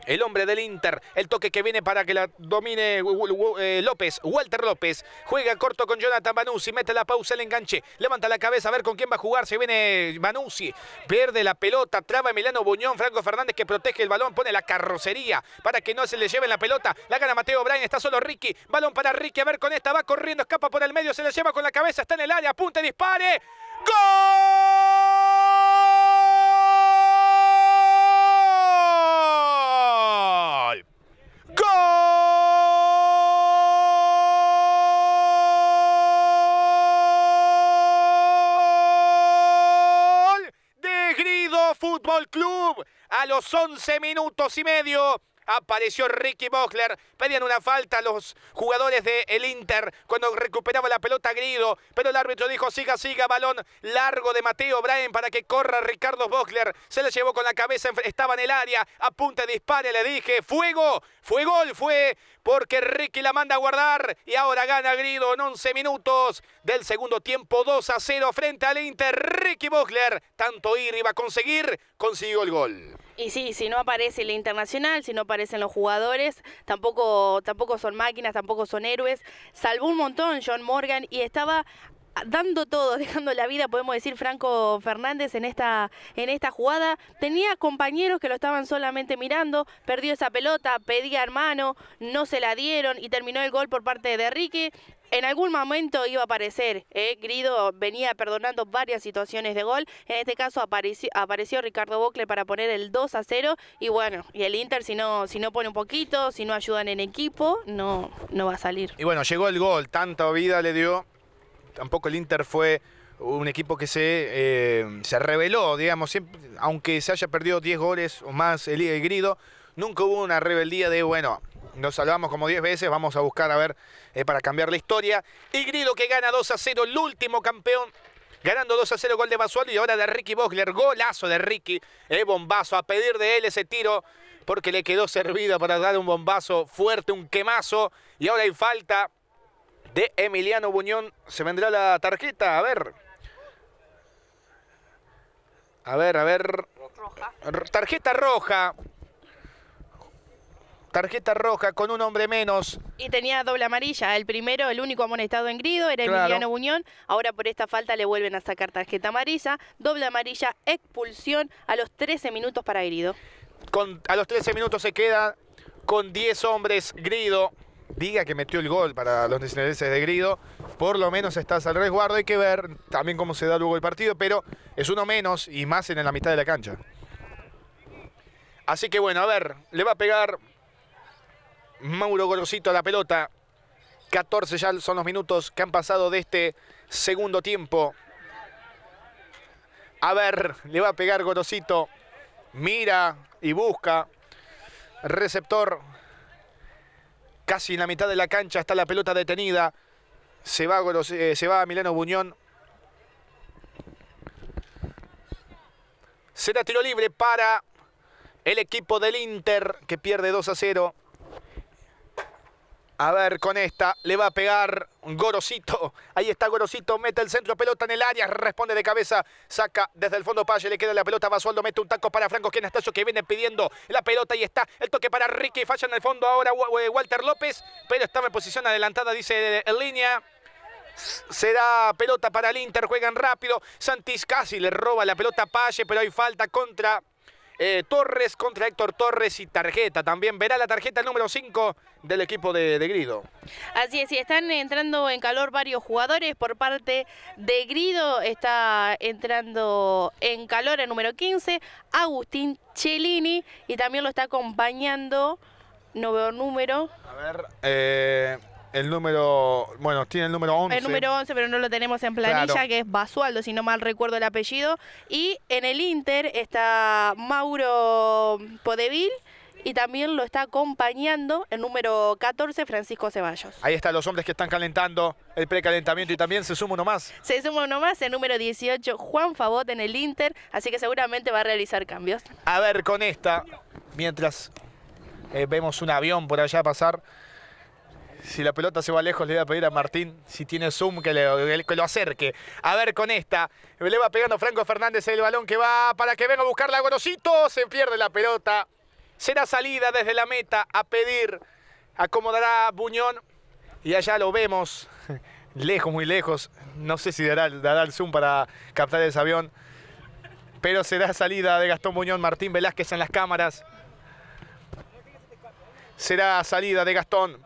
el hombre del Inter. El toque que viene para que la domine eh, López. Walter López juega corto con Jonathan Manuzzi. Mete la pausa, el enganche. Levanta la cabeza a ver con quién va a jugar. Se viene Manusi. Pierde la pelota. Traba Emiliano Buñón. Franco Fernández que protege el balón. Pone la carrocería para que no se le lleven la pelota. La gana Mateo Bryan. Está solo Ricky. Balón para Ricky. A ver con esta. Va corriendo. Escapa por el medio. Se le lleva con la cabeza. Está en el área. Apunta y dispare. ¡Gol! A los 11 minutos y medio apareció Ricky Bochler. Pedían una falta los jugadores del Inter cuando recuperaba la pelota Grido. Pero el árbitro dijo, siga, siga, balón largo de Mateo Bryan para que corra Ricardo Bochler. Se le llevó con la cabeza, estaba en el área. Apunte, dispare, le dije, fuego, fue gol, fue porque Ricky la manda a guardar. Y ahora gana Grido en 11 minutos del segundo tiempo. 2 a 0 frente al Inter. Ricky Bochler, tanto ir iba a conseguir, consiguió el gol. Y sí, si no aparece la internacional, si no aparecen los jugadores, tampoco, tampoco son máquinas, tampoco son héroes. Salvó un montón John Morgan y estaba dando todo, dejando la vida, podemos decir Franco Fernández en esta en esta jugada. Tenía compañeros que lo estaban solamente mirando, perdió esa pelota, pedía hermano, no se la dieron y terminó el gol por parte de Enrique. En algún momento iba a aparecer, ¿eh? Grido venía perdonando varias situaciones de gol, en este caso apareció, Ricardo Bocle para poner el 2 a 0 y bueno, y el Inter si no, si no pone un poquito, si no ayudan en equipo, no, no va a salir. Y bueno, llegó el gol, tanta vida le dio, tampoco el Inter fue un equipo que se, eh, reveló, digamos, aunque se haya perdido 10 goles o más el, el Grido, nunca hubo una rebeldía de, bueno, nos salvamos como 10 veces, vamos a buscar a ver eh, para cambiar la historia. Y Grido que gana 2 a 0, el último campeón ganando 2 a 0 gol de Basualdo y ahora de Ricky Bogler, golazo de Ricky, el eh, bombazo, a pedir de él ese tiro porque le quedó servido para dar un bombazo fuerte, un quemazo y ahora hay falta de Emiliano Buñón, se vendrá la tarjeta, a ver. A ver, a ver. Tarjeta roja Tarjeta roja con un hombre menos. Y tenía doble amarilla. El primero, el único amonestado en grido, era Emiliano Buñón. Ahora por esta falta le vuelven a sacar tarjeta amarilla. Doble amarilla, expulsión a los 13 minutos para grido. a los 13 minutos se queda con 10 hombres grido. Diga que metió el gol para los neozelandeses de grido. Por lo menos estás al resguardo. Hay que ver también cómo se da luego el partido, pero es uno menos y más en la mitad de la cancha. Así que bueno, a ver, le va a pegar Mauro Gorosito a la pelota. 14 ya son los minutos que han pasado de este segundo tiempo. A ver, le va a pegar Gorosito. Mira y busca. Receptor. Casi en la mitad de la cancha está la pelota detenida. Se va, eh, se va a Milano Buñón. Será tiro libre para el equipo del Inter que pierde 2 a 0. A ver, con esta le va a pegar Gorosito. Ahí está Gorosito, mete el centro, pelota en el área, responde de cabeza, saca desde el fondo Palle, le queda la pelota a Basualdo, mete un taco para Franco Quienastallo que viene pidiendo la pelota y está el toque para Ricky, falla en el fondo ahora Walter López, pero estaba en posición adelantada, dice en línea. Será pelota para el Inter, juegan rápido. Santis casi le roba la pelota a Palle, pero hay falta contra eh, Torres contra Héctor Torres y tarjeta. También verá la tarjeta el número 5 del equipo de, Grido. Así es, y están entrando en calor varios jugadores por parte de Grido. Está entrando en calor el número 15, Agustín Cellini, y también lo está acompañando, no veo número. A ver, eh, el número, bueno, tiene el número 11. El número 11, pero no lo tenemos en planilla, que es Basualdo, si no mal recuerdo el apellido. Y en el Inter está Mauro Podevil y también lo está acompañando el número 14, Francisco Ceballos. Ahí están los hombres que están calentando el precalentamiento y también se suma uno más. Se suma uno más, el número 18, Juan Favot en el Inter, así que seguramente va a realizar cambios. A ver, con esta, mientras eh, vemos un avión por allá pasar. Si la pelota se va lejos, le voy a pedir a Martín, si tiene zoom, que, le, lo acerque. A ver con esta. Le va pegando Franco Fernández el balón que va para que venga a buscarla. Gorosito se pierde la pelota. Será salida desde la meta a pedir. Acomodará Buñón. Y allá lo vemos. Lejos, muy lejos. No sé si dará, dará el zoom para captar ese avión. Pero será salida de Gastón Buñón. Martín Velázquez en las cámaras. Será salida de Gastón.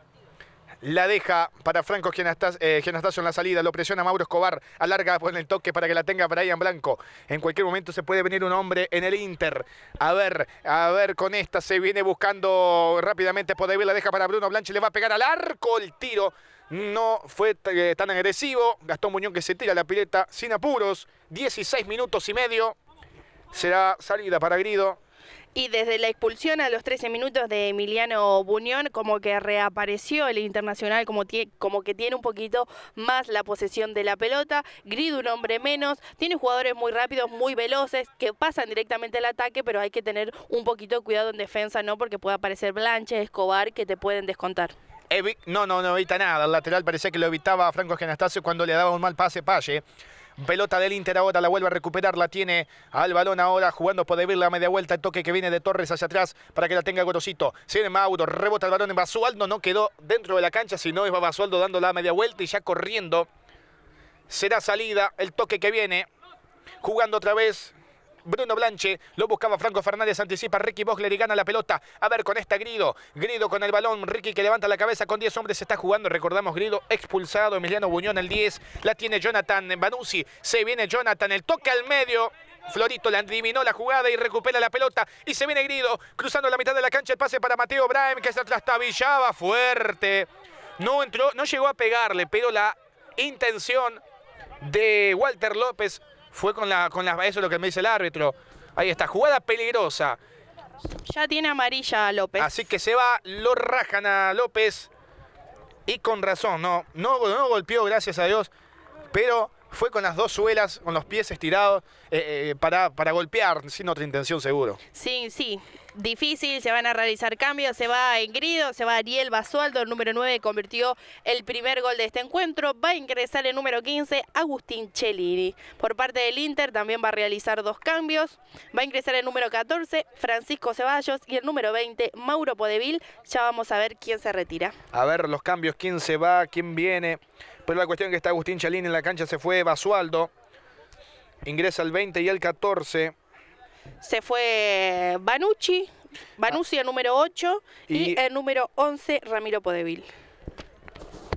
La deja para Franco Genastasio eh, en la salida. Lo presiona Mauro Escobar. Alarga con el toque para que la tenga Brian Blanco. En cualquier momento se puede venir un hombre en el Inter. A ver, a ver con esta. Se viene buscando rápidamente. Podevil la deja para Bruno Blanche. Le va a pegar al arco el tiro. No fue eh, tan agresivo. Gastón Muñón que se tira la pileta sin apuros. 16 minutos y medio. Será salida para Grido. Y desde la expulsión a los 13 minutos de Emiliano Buñón, como que reapareció el internacional, como, como que tiene un poquito más la posesión de la pelota. Grido un hombre menos. Tiene jugadores muy rápidos, muy veloces, que pasan directamente al ataque, pero hay que tener un poquito de cuidado en defensa, ¿no? Porque puede aparecer Blanche, Escobar, que te pueden descontar. no, no, no evita nada. El lateral parecía que lo evitaba Franco Genastasio cuando le daba un mal pase Palle. Pelota del Inter ahora, la vuelve a recuperar, la tiene al balón ahora, jugando por Debir la media vuelta, el toque que viene de Torres hacia atrás para que la tenga Gorosito. Sigue Mauro, rebota el balón en Basualdo, no quedó dentro de la cancha, sino es Basualdo dando la media vuelta y ya corriendo. Será salida, el toque que viene, jugando otra vez Bruno Blanche, lo buscaba Franco Fernández, anticipa Ricky Bogler y gana la pelota. A ver con esta Grido, Grido con el balón, Ricky que levanta la cabeza con 10 hombres, se está jugando, recordamos Grido expulsado, Emiliano Buñón el 10, la tiene Jonathan Banussi. se viene Jonathan, el toque al medio, Florito la adivinó la jugada y recupera la pelota. Y se viene Grido, cruzando la mitad de la cancha. El pase para Mateo Brahem, que se trastabillaba fuerte. No entró, no llegó a pegarle, pero la intención de Walter López fue con la, con las eso es lo que me dice el árbitro. Ahí está, jugada peligrosa. Ya tiene amarilla López. Así que se va, lo rajan a López. Y con razón, no, no, no golpeó, gracias a Dios, pero fue con las dos suelas, con los pies estirados, eh, eh, para, para golpear, sin otra intención seguro. Sí, sí difícil, se van a realizar cambios, se va Engrido, se va Ariel Basualdo, el número 9 convirtió el primer gol de este encuentro, va a ingresar el número 15 Agustín Cellini. Por parte del Inter también va a realizar dos cambios, va a ingresar el número 14 Francisco Ceballos y el número 20 Mauro Podevil, ya vamos a ver quién se retira. A ver los cambios, quién se va, quién viene, pero la cuestión que está Agustín Cellini en la cancha se fue Basualdo, ingresa el 20 y el 14 se fue Banucci, Banucci el número 8 y, el número 11 Ramiro Podevil.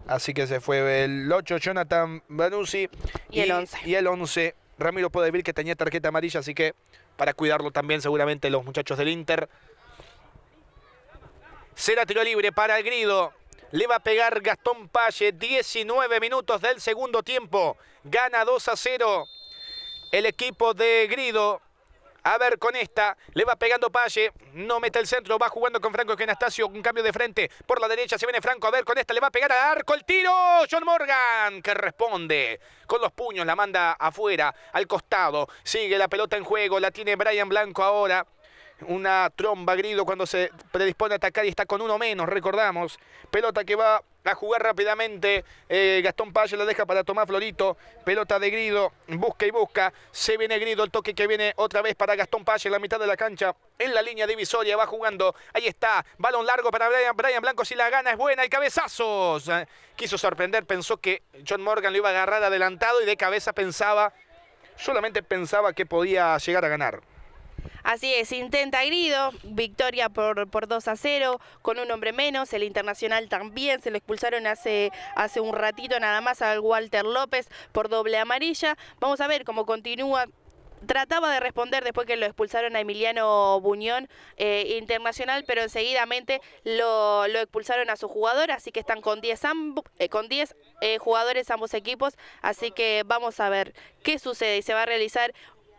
Así que se fue el 8 Jonathan Banucci y, el 11. Y el 11 Ramiro Podevil que tenía tarjeta amarilla, así que para cuidarlo también seguramente los muchachos del Inter. Será tiro libre para el grido. Le va a pegar Gastón Palle. 19 minutos del segundo tiempo. Gana 2 a 0. El equipo de Grido. A ver con esta. Le va pegando Palle. No mete el centro. Va jugando con Franco Genastasio. Un cambio de frente. Por la derecha se viene Franco. A ver con esta. Le va a pegar al arco el tiro. John Morgan que responde. Con los puños la manda afuera. Al costado. Sigue la pelota en juego. La tiene Brian Blanco ahora. Una tromba Grido cuando se predispone a atacar y está con uno menos, recordamos. Pelota que va a jugar rápidamente. Eh, Gastón Pache la deja para tomar Florito. Pelota de Grido. Busca y busca. Se viene Grido. El toque que viene otra vez para Gastón Pache, en la mitad de la cancha. En la línea divisoria va jugando. Ahí está. Balón largo para Brian, Brian Blanco. Si la gana es buena. y cabezazos. Eh, quiso sorprender. Pensó que John Morgan lo iba a agarrar adelantado y de cabeza pensaba. Solamente pensaba que podía llegar a ganar. Así es, intenta herido, victoria por, por 2 a 0, con un hombre menos, el Internacional también, se lo expulsaron hace, hace un ratito nada más al Walter López por doble amarilla. Vamos a ver cómo continúa trataba de responder después que lo expulsaron a Emiliano Buñón eh, internacional, pero enseguidamente lo, expulsaron a su jugador, así que están con 10 eh, con eh, jugadores ambos equipos, así que vamos a ver qué sucede y se va a realizar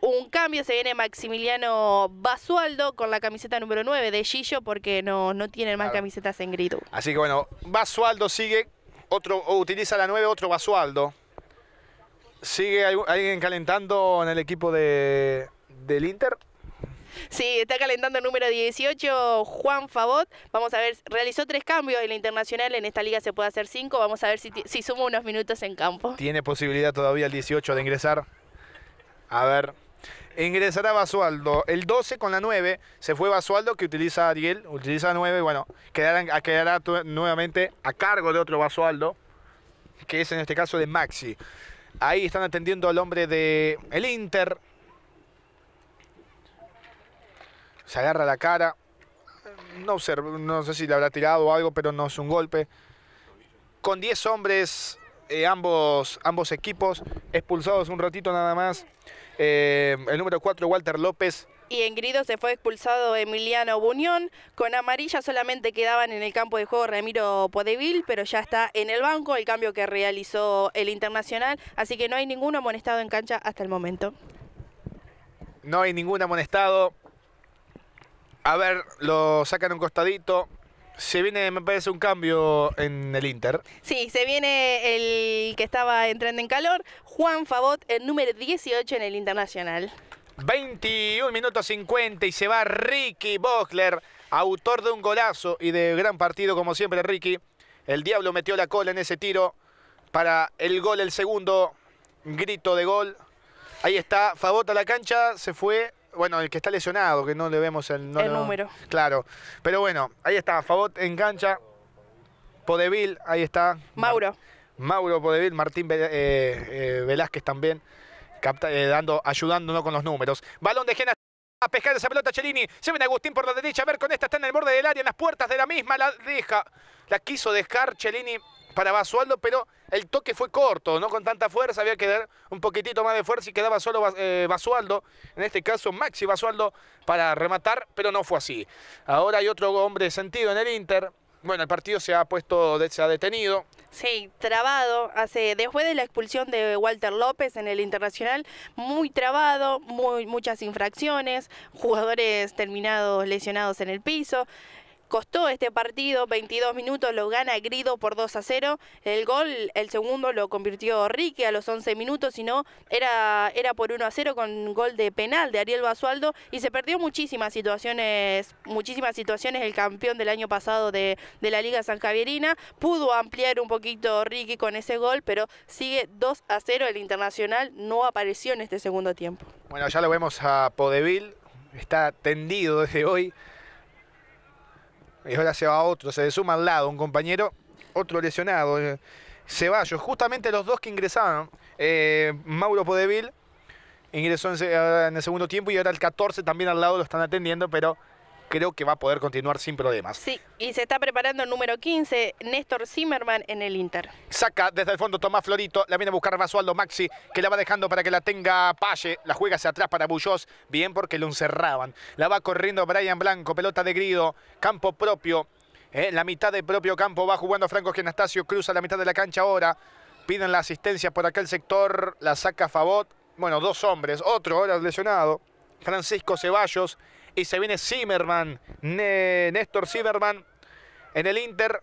un cambio. Se viene Maximiliano Basualdo con la camiseta número 9 de Gillo porque no, no tienen más camisetas en grito. Así que bueno, Basualdo sigue, otro utiliza la 9, otro Basualdo. ¿Sigue alguien calentando en el equipo de, del Inter? Sí, está calentando el número 18, Juan Favot. Vamos a ver, realizó tres cambios en la internacional, en esta liga se puede hacer cinco. Vamos a ver si, si suma unos minutos en campo. Tiene posibilidad todavía el 18 de ingresar. A ver, Ingresará Basualdo. El 12 con la 9 se fue Basualdo que utiliza a Ariel, utiliza 9. Bueno, quedará, nuevamente a cargo de otro Basualdo, que es en este caso de Maxi. Ahí están atendiendo al hombre de el Inter. Se agarra la cara. No, no sé si le habrá tirado o algo, pero no es un golpe. Con 10 hombres eh, ambos, ambos equipos, expulsados un ratito nada más. Eh, el número 4, Walter López. Y en grido se fue expulsado Emiliano Buñón. Con amarilla solamente quedaban en el campo de juego Ramiro Podevil, pero ya está en el banco el cambio que realizó el Internacional. Así que no hay ningún amonestado en cancha hasta el momento. No hay ningún amonestado. A ver, lo sacan un costadito. Se viene, me parece, un cambio en el Inter. Sí, se viene el que estaba entrando en calor, Juan Favot, el número 18 en el Internacional. 21 minutos 50 y se va Ricky Bochler, autor de un golazo y de gran partido, como siempre, Ricky. El diablo metió la cola en ese tiro para el gol, el segundo grito de gol. Ahí está, Favot a la cancha, se fue bueno, el que está lesionado, que no le vemos el, número. Claro. Pero bueno, ahí está, Favot en cancha. Podevil, ahí está. Mauro. Mauro Podevil, Martín eh, eh, Velázquez también, eh, ayudándonos con los números. Balón de Gena a pescar esa pelota Chelini. Se viene Agustín por la derecha. A ver con esta. Está en el borde del área, en las puertas de la misma. La deja. La quiso dejar Chelini para Basualdo, pero el toque fue corto, no con tanta fuerza, había que dar un poquitito más de fuerza y quedaba solo eh, Basualdo, en este caso Maxi Basualdo, para rematar, pero no fue así. Ahora hay otro hombre sentido en el Inter, bueno, el partido se ha puesto, se ha detenido. Sí, trabado. Hace, después de la expulsión de Walter López en el Internacional, muy trabado, muy, muchas infracciones, jugadores terminados lesionados en el piso costó este partido, 22 minutos lo gana Grido por 2 a 0. El gol, el segundo lo convirtió Ricky a los 11 minutos, si no, era, era por 1 a 0 con gol de penal de Ariel Basualdo y se perdió muchísimas situaciones, muchísimas situaciones. El campeón del año pasado de, de la Liga San Javierina pudo ampliar un poquito Ricky con ese gol, pero sigue 2 a 0. El Internacional no apareció en este segundo tiempo. Bueno, ya lo vemos a Podevil, está tendido desde hoy y ahora se va otro, se le suma al lado un compañero, otro lesionado, eh, Ceballos, justamente los dos que ingresaban, eh, Mauro Podevil ingresó en el segundo tiempo y ahora el 14 también al lado lo están atendiendo, pero creo que va a poder continuar sin problemas. Sí, y se está preparando el número 15, Néstor Zimmerman en el Inter. Saca desde el fondo Tomás Florito, la viene a buscar Basualdo Maxi, que la va dejando para que la tenga Palle, la juega hacia atrás para Bullos, bien porque lo encerraban. La va corriendo Brian Blanco, pelota de Grido, campo propio, eh, la mitad del propio campo va jugando Franco Genastasio, cruza la mitad de la cancha ahora. Piden la asistencia por aquel sector, la saca Favot. Bueno, dos hombres, otro ahora lesionado. Francisco Ceballos y se viene Zimmerman, Néstor Zimmerman en el Inter.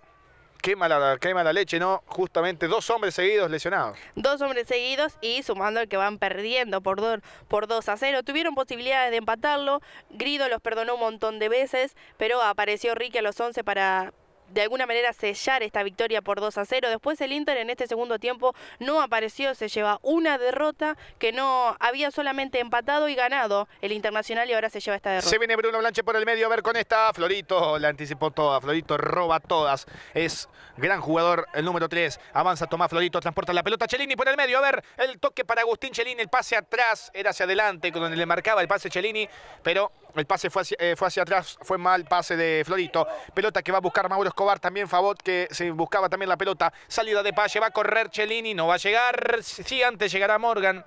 Qué mala, leche, ¿no? Justamente dos hombres seguidos lesionados. Dos hombres seguidos y sumando el que van perdiendo por, por 2 a 0. Tuvieron posibilidades de empatarlo. Grido los perdonó un montón de veces, pero apareció Ricky a los 11 para, de alguna manera sellar esta victoria por 2 a 0. Después el Inter en este segundo tiempo no apareció, se lleva una derrota que no había solamente empatado y ganado el Internacional y ahora se lleva esta derrota. Se viene Bruno Blanche por el medio, a ver con esta, Florito la anticipó toda, Florito roba todas, es gran jugador el número 3, avanza Tomás Florito, transporta la pelota, Chelini por el medio, a ver el toque para Agustín Chelini, el pase atrás, era hacia adelante, donde le marcaba el pase Chelini, pero el pase fue hacia, eh, fue atrás, fue mal pase de Florito. Pelota que va a buscar Mauro Escobar, también Favot que se buscaba también la pelota. Salida de Palle, va a correr Cellini, no va a llegar. Sí, antes llegará Morgan,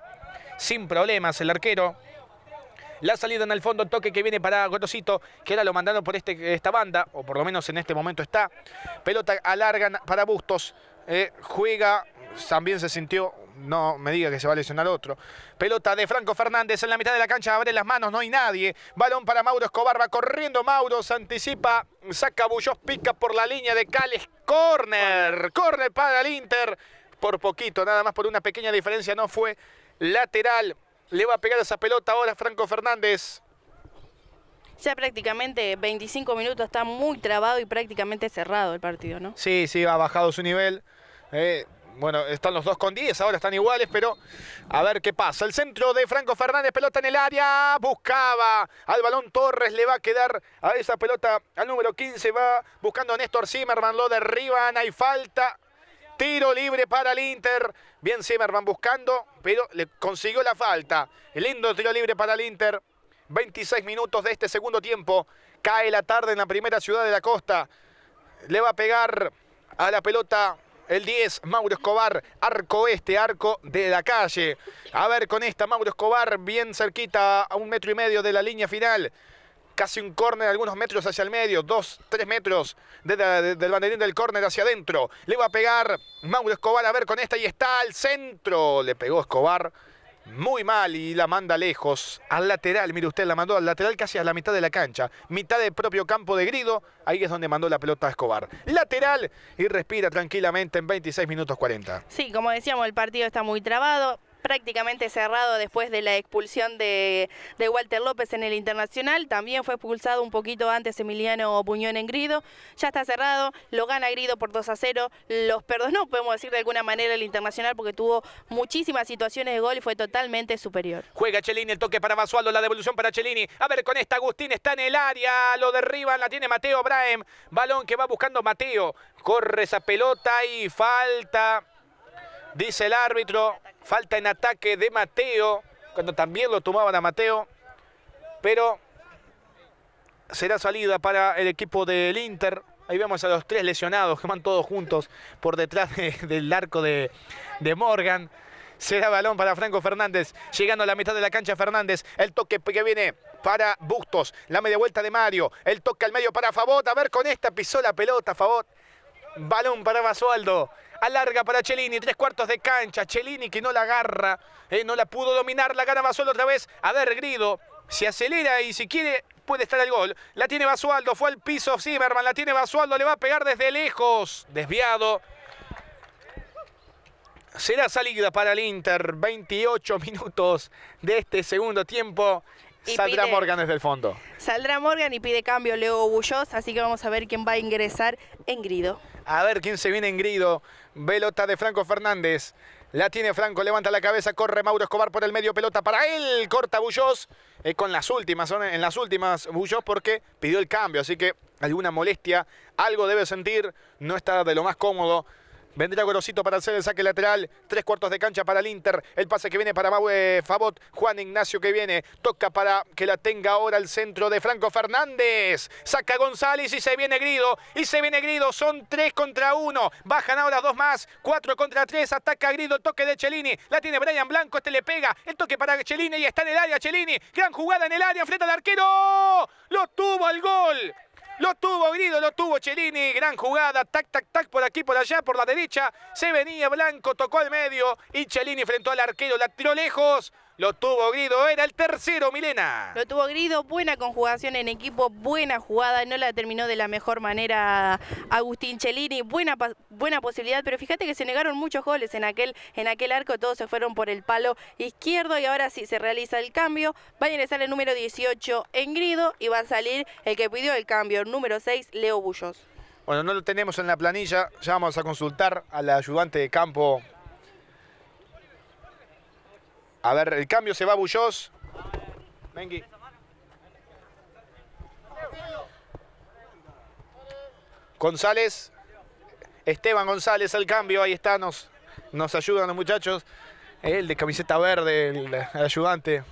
sin problemas el arquero. La salida en el fondo, toque que viene para Gorosito, que era lo mandaron por este, esta banda, o por lo menos en este momento está. Pelota alargan para Bustos, eh, juega, también se sintió no me diga que se va a lesionar otro. Pelota de Franco Fernández en la mitad de la cancha, abre las manos, no hay nadie. Balón para Mauro Escobar, va corriendo Mauro, se anticipa, saca Bullos, pica por la línea de Cales, corner, corner para el Inter. Por poquito, nada más por una pequeña diferencia, no fue lateral. Le va a pegar esa pelota ahora Franco Fernández. Ya prácticamente 25 minutos, está muy trabado y prácticamente cerrado el partido, ¿no? Sí, sí, ha bajado su nivel. Eh, bueno, están los dos con 10, ahora están iguales, pero a ver qué pasa. El centro de Franco Fernández, pelota en el área, buscaba al balón Torres, le va a quedar a esa pelota al número 15, va buscando a Néstor Zimmerman, lo derriban, hay falta. Tiro libre para el Inter. Bien Zimmerman buscando, pero le consiguió la falta. El lindo tiro libre para el Inter. 26 minutos de este segundo tiempo. Cae la tarde en la primera ciudad de la costa. Le va a pegar a la pelota el 10, Mauro Escobar, arco este, arco de la calle. A ver con esta, Mauro Escobar bien cerquita, a un metro y medio de la línea final. Casi un córner, algunos metros hacia el medio, dos, tres metros del banderín del córner hacia adentro. Le va a pegar Mauro Escobar, a ver con esta, y está al centro. Le pegó Escobar muy mal y la manda lejos al lateral. Mire usted, la mandó al lateral casi a la mitad de la cancha, mitad del propio campo de Grido. Ahí es donde mandó la pelota a Escobar. Lateral y respira tranquilamente en 26 minutos 40. Sí, como decíamos, el partido está muy trabado prácticamente cerrado después de la expulsión de, Walter López en el Internacional. También fue expulsado un poquito antes Emiliano Puñón en Grido. Ya está cerrado, lo gana Grido por 2 a 0. Los perdonó, podemos decir de alguna manera, el Internacional porque tuvo muchísimas situaciones de gol y fue totalmente superior. Juega Chelini, el toque para Basualdo, la devolución para Chelini. A ver, con esta Agustín está en el área, lo derriban, la tiene Mateo Brahem. Balón que va buscando Mateo. Corre esa pelota y falta, dice el árbitro. Falta en ataque de Mateo, cuando también lo tomaban a Mateo. Pero será salida para el equipo del Inter. Ahí vemos a los tres lesionados que van todos juntos por detrás del arco de, de Morgan. Será balón para Franco Fernández. Llegando a la mitad de la cancha Fernández. El toque que viene para Bustos. La media vuelta de Mario. El toque al medio para Favot. A ver con esta pisó la pelota Favot. Balón para Basualdo. Alarga para Cellini, tres cuartos de cancha. Cellini que no la agarra, eh, no la pudo dominar, la gana Basualdo otra vez. A ver, Grido, se acelera y si quiere puede estar el gol. La tiene Basualdo, fue al piso Zimmerman, la tiene Basualdo, le va a pegar desde lejos. Desviado. Será salida para el Inter, 28 minutos de este segundo tiempo. saldrá Morgan desde el fondo. Saldrá Morgan y pide cambio Leo Bullos, así que vamos a ver quién va a ingresar en Grido. A ver quién se viene en Grido. Pelota de Franco Fernández. La tiene Franco, levanta la cabeza, corre Mauro Escobar por el medio, pelota para él, corta Bullós. Eh, con las últimas, en las últimas Bullós porque pidió el cambio, así que alguna molestia, algo debe sentir, no está de lo más cómodo Vendrá Gorosito para hacer el saque lateral. Tres cuartos de cancha para el Inter. El pase que viene para Maue Fabot. Juan Ignacio que viene. Toca para que la tenga ahora el centro de Franco Fernández. Saca González y se viene Grido. Y se viene Grido. Son tres contra uno. Bajan ahora dos más. Cuatro contra tres. Ataca Grido. Toque de Chelini. La tiene Brian Blanco. Este le pega. El toque para Chelini y está en el área Chelini. Gran jugada en el área. Frente al arquero. Lo tuvo el gol. Lo tuvo Grido, lo tuvo Cellini. Gran jugada. Tac, tac, tac. Por aquí, por allá, por la derecha. Se venía Blanco, tocó al medio. Y Cellini frente al arquero. La tiró lejos. Lo tuvo Grido, era el tercero, Milena. Lo tuvo Grido, buena conjugación en equipo, buena jugada, no la terminó de la mejor manera Agustín Cellini, buena, buena posibilidad, pero fíjate que se negaron muchos goles en aquel, en aquel arco, todos se fueron por el palo izquierdo y ahora sí se realiza el cambio, va a ingresar el número 18 en Grido y va a salir el que pidió el cambio, el número 6, Leo Bullos. Bueno, no lo tenemos en la planilla, ya vamos a consultar al ayudante de campo a ver, el cambio se va a Bullos. González. Esteban González al cambio. Ahí está, nos, nos ayudan los muchachos. El de camiseta verde, el, ayudante.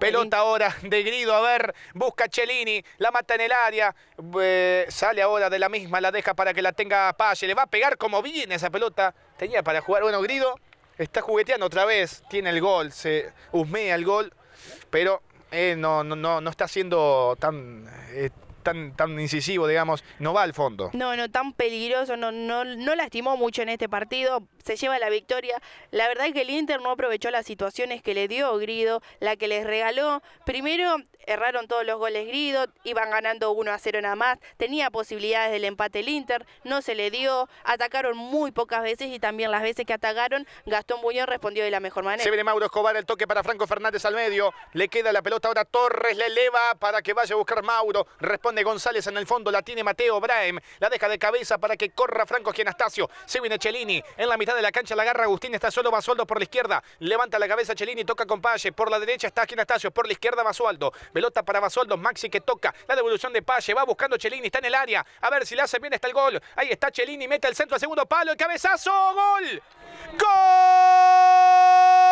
Pelota ahora de Grido, a ver, busca Cellini, la mata en el área, eh, sale ahora de la misma, la deja para que la tenga Palle, le va a pegar como viene esa pelota, tenía para jugar, bueno, Grido, está jugueteando otra vez, tiene el gol, se husmea el gol, pero eh, no, no, no, está siendo tan... Eh, tan, incisivo, digamos, no va al fondo. No, no, tan peligroso, no, no, no lastimó mucho en este partido, se lleva la victoria. La verdad es que el Inter no aprovechó las situaciones que le dio Grido, la que les regaló. Primero erraron todos los goles Grido, iban ganando 1 a 0 nada más, tenía posibilidades del empate el Inter, no se le dio, atacaron muy pocas veces y también las veces que atacaron, Gastón Buñón respondió de la mejor manera. Se viene Mauro Escobar, el toque para Franco Fernández al medio, le queda la pelota ahora Torres, le eleva para que vaya a buscar Mauro, responde González en el fondo. La tiene Mateo Braem. La deja de cabeza para que corra Franco Gianastasio. Se viene Cellini. En la mitad de la cancha la agarra Agustín. Está solo Basualdo por la izquierda. Levanta la cabeza Cellini. Toca con Palle. Por la derecha está Gianastasio. Por la izquierda Basualdo. Pelota para Basualdo. Maxi que toca. La devolución de Palle. Va buscando Cellini. Está en el área. A ver si la hace bien. Está el gol. Ahí está Cellini. Mete el centro al segundo palo. El cabezazo. Gol. Gol.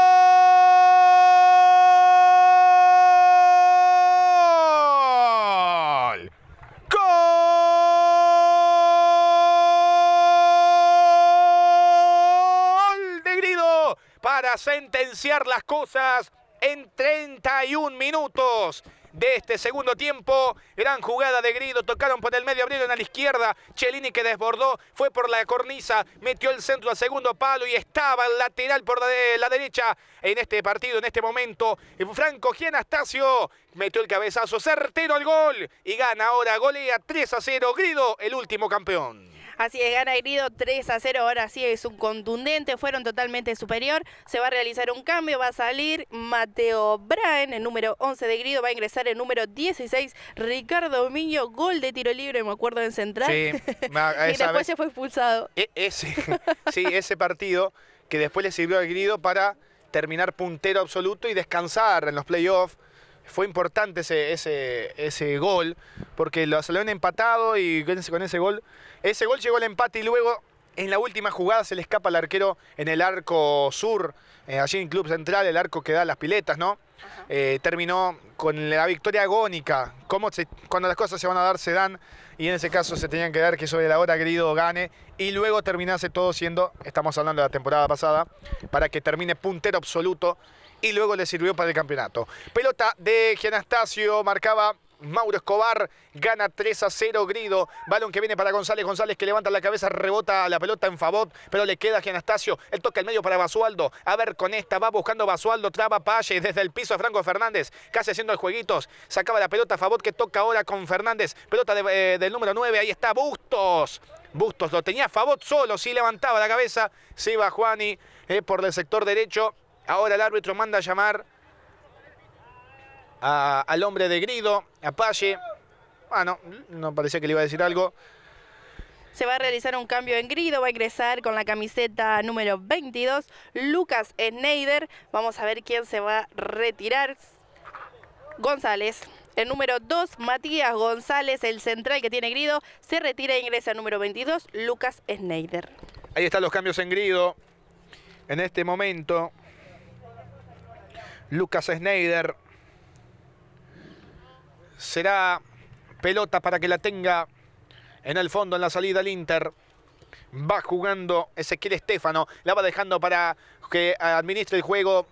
para sentenciar las cosas en 31 minutos de este segundo tiempo. Gran jugada de Grido, tocaron por el medio, abrieron a la izquierda. Chelini que desbordó, fue por la cornisa, metió el centro al segundo palo y estaba el lateral por la, derecha en este partido, en este momento. Franco Gianastasio metió el cabezazo, certero al gol y gana ahora, golea 3 a 0. Grido, el último campeón. Así es, gana Grido 3 a 0. Ahora sí es un contundente, fueron totalmente superior. Se va a realizar un cambio, va a salir Mateo Braen, el número 11 de Grido, va a ingresar el número 16, Ricardo Miño, gol de tiro libre, me acuerdo, en central. Sí, y después se fue expulsado. E, ese, sí, ese partido que después le sirvió a Grido para terminar puntero absoluto y descansar en los playoffs fue importante ese, ese, gol, porque lo habían empatado y con ese gol. Ese gol llegó al empate y luego en la última jugada se le escapa al arquero en el arco sur, eh, allí en Club Central, el arco que da las piletas, ¿no? Eh, terminó con la victoria agónica. Como cuando las cosas se van a dar, se dan. Y en ese caso se tenían que dar que sobre la hora querido gane. Y luego terminase todo siendo, estamos hablando de la temporada pasada, para que termine puntero absoluto y luego le sirvió para el campeonato. Pelota de Gianastasio, marcaba Mauro Escobar gana 3 a 0 Grido. Balón que viene para González. González que levanta la cabeza, rebota la pelota en favor, pero le queda a Gianastasio. él toca el medio para Basualdo. A ver con esta, va buscando Basualdo, traba Palle desde el piso a Franco Fernández, casi haciendo el jueguitos. Sacaba la pelota a favor que toca ahora con Fernández. Pelota eh, del número 9, ahí está Bustos. Bustos lo tenía Favot solo, sí levantaba la cabeza. Se va iba Juani eh, por el sector derecho. Ahora el árbitro manda a llamar al hombre de Grido, a Palle. Bueno, no, no parecía que le iba a decir algo. Se va a realizar un cambio en grido, va a ingresar con la camiseta número 22, Lucas Schneider. Vamos a ver quién se va a retirar. González. El número 2, Matías González, el central que tiene grido, se retira e ingresa el número 22, Lucas Schneider. Ahí están los cambios en grido. En este momento, Lucas Schneider. Será pelota para que la tenga en el fondo, en la salida del Inter. Va jugando Ezequiel Estefano. La va dejando para que administre el juego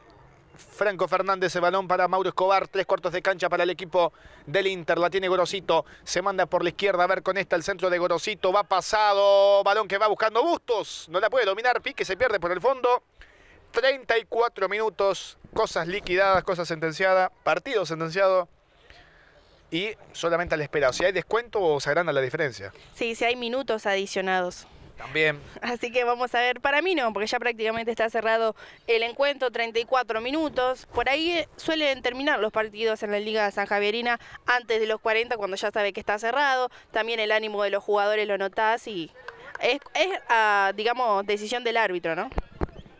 Franco Fernández, el balón para Mauro Escobar, tres cuartos de cancha para el equipo del Inter, la tiene Gorosito, se manda por la izquierda, a ver con esta el centro de Gorosito, va pasado, balón que va buscando Bustos, no la puede dominar, Pique se pierde por el fondo, 34 minutos, cosas liquidadas, cosas sentenciadas, partido sentenciado y solamente a la espera. si hay descuento o se agranda la diferencia. Sí, si hay minutos adicionados. También. Así que vamos a ver, para mí no, porque ya prácticamente está cerrado el encuentro, 34 minutos. Por ahí eh, suelen terminar los partidos en la Liga San Javierina antes de los 40, cuando ya sabe que está cerrado. También el ánimo de los jugadores lo notas y es, ah, digamos, decisión del árbitro, ¿no?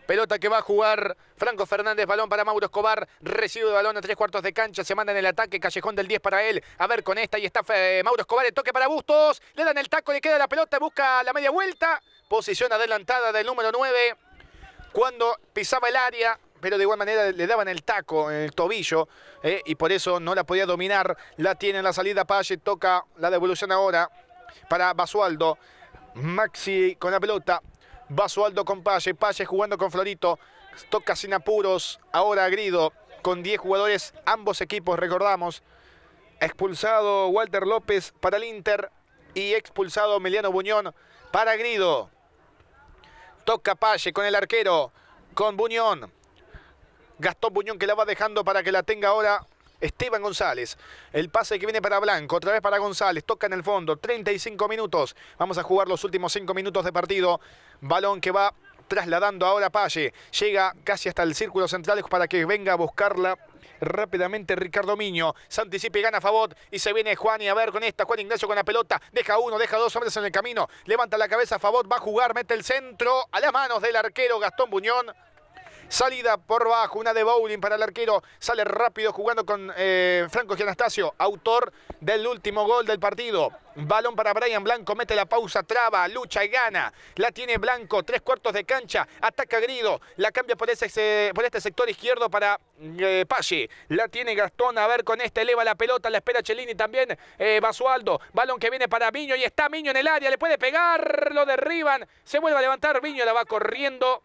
Pelota que va a jugar Franco Fernández, balón para Mauro Escobar, recibe el balón a tres cuartos de cancha, se manda en el ataque, callejón del 10 para él. A ver con esta, y está eh, Mauro Escobar, el toque para Bustos, le dan el taco, le queda la pelota, busca la media vuelta, posición adelantada del número 9, cuando pisaba el área, pero de igual manera le daban el taco en el tobillo eh, y por eso no la podía dominar. La tiene en la salida Palle, toca la devolución ahora para Basualdo. Maxi con la pelota, Basualdo con Palle, Palle jugando con Florito, toca sin apuros, ahora Grido, con 10 jugadores, ambos equipos, recordamos. Expulsado Walter López para el Inter y expulsado Emiliano Buñón para Grido. Toca Palle con el arquero, con Buñón. Gastón Buñón que la va dejando para que la tenga ahora Esteban González. El pase que viene para Blanco, otra vez para González, toca en el fondo, 35 minutos. Vamos a jugar los últimos 5 minutos de partido. Balón que va trasladando ahora Palle. Llega casi hasta el círculo central para que venga a buscarla rápidamente Ricardo Miño. Se gana favor Y se viene Juan y a ver con esta. Juan Ignacio con la pelota. Deja uno, deja dos hombres en el camino. Levanta la cabeza Favot, va a jugar, mete el centro a las manos del arquero Gastón Buñón. Salida por bajo, una de bowling para el arquero. Sale rápido jugando con eh, Franco Gianastasio, autor del último gol del partido. Balón para Brian Blanco, mete la pausa, traba, lucha y gana. La tiene Blanco, tres cuartos de cancha, ataca Grido, la cambia por, este sector izquierdo para eh, La tiene Gastón, a ver con este, eleva la pelota, la espera Cellini también, eh, Basualdo. Balón que viene para Viño y está Viño en el área, le puede pegar, lo derriban, se vuelve a levantar, Viño la va corriendo.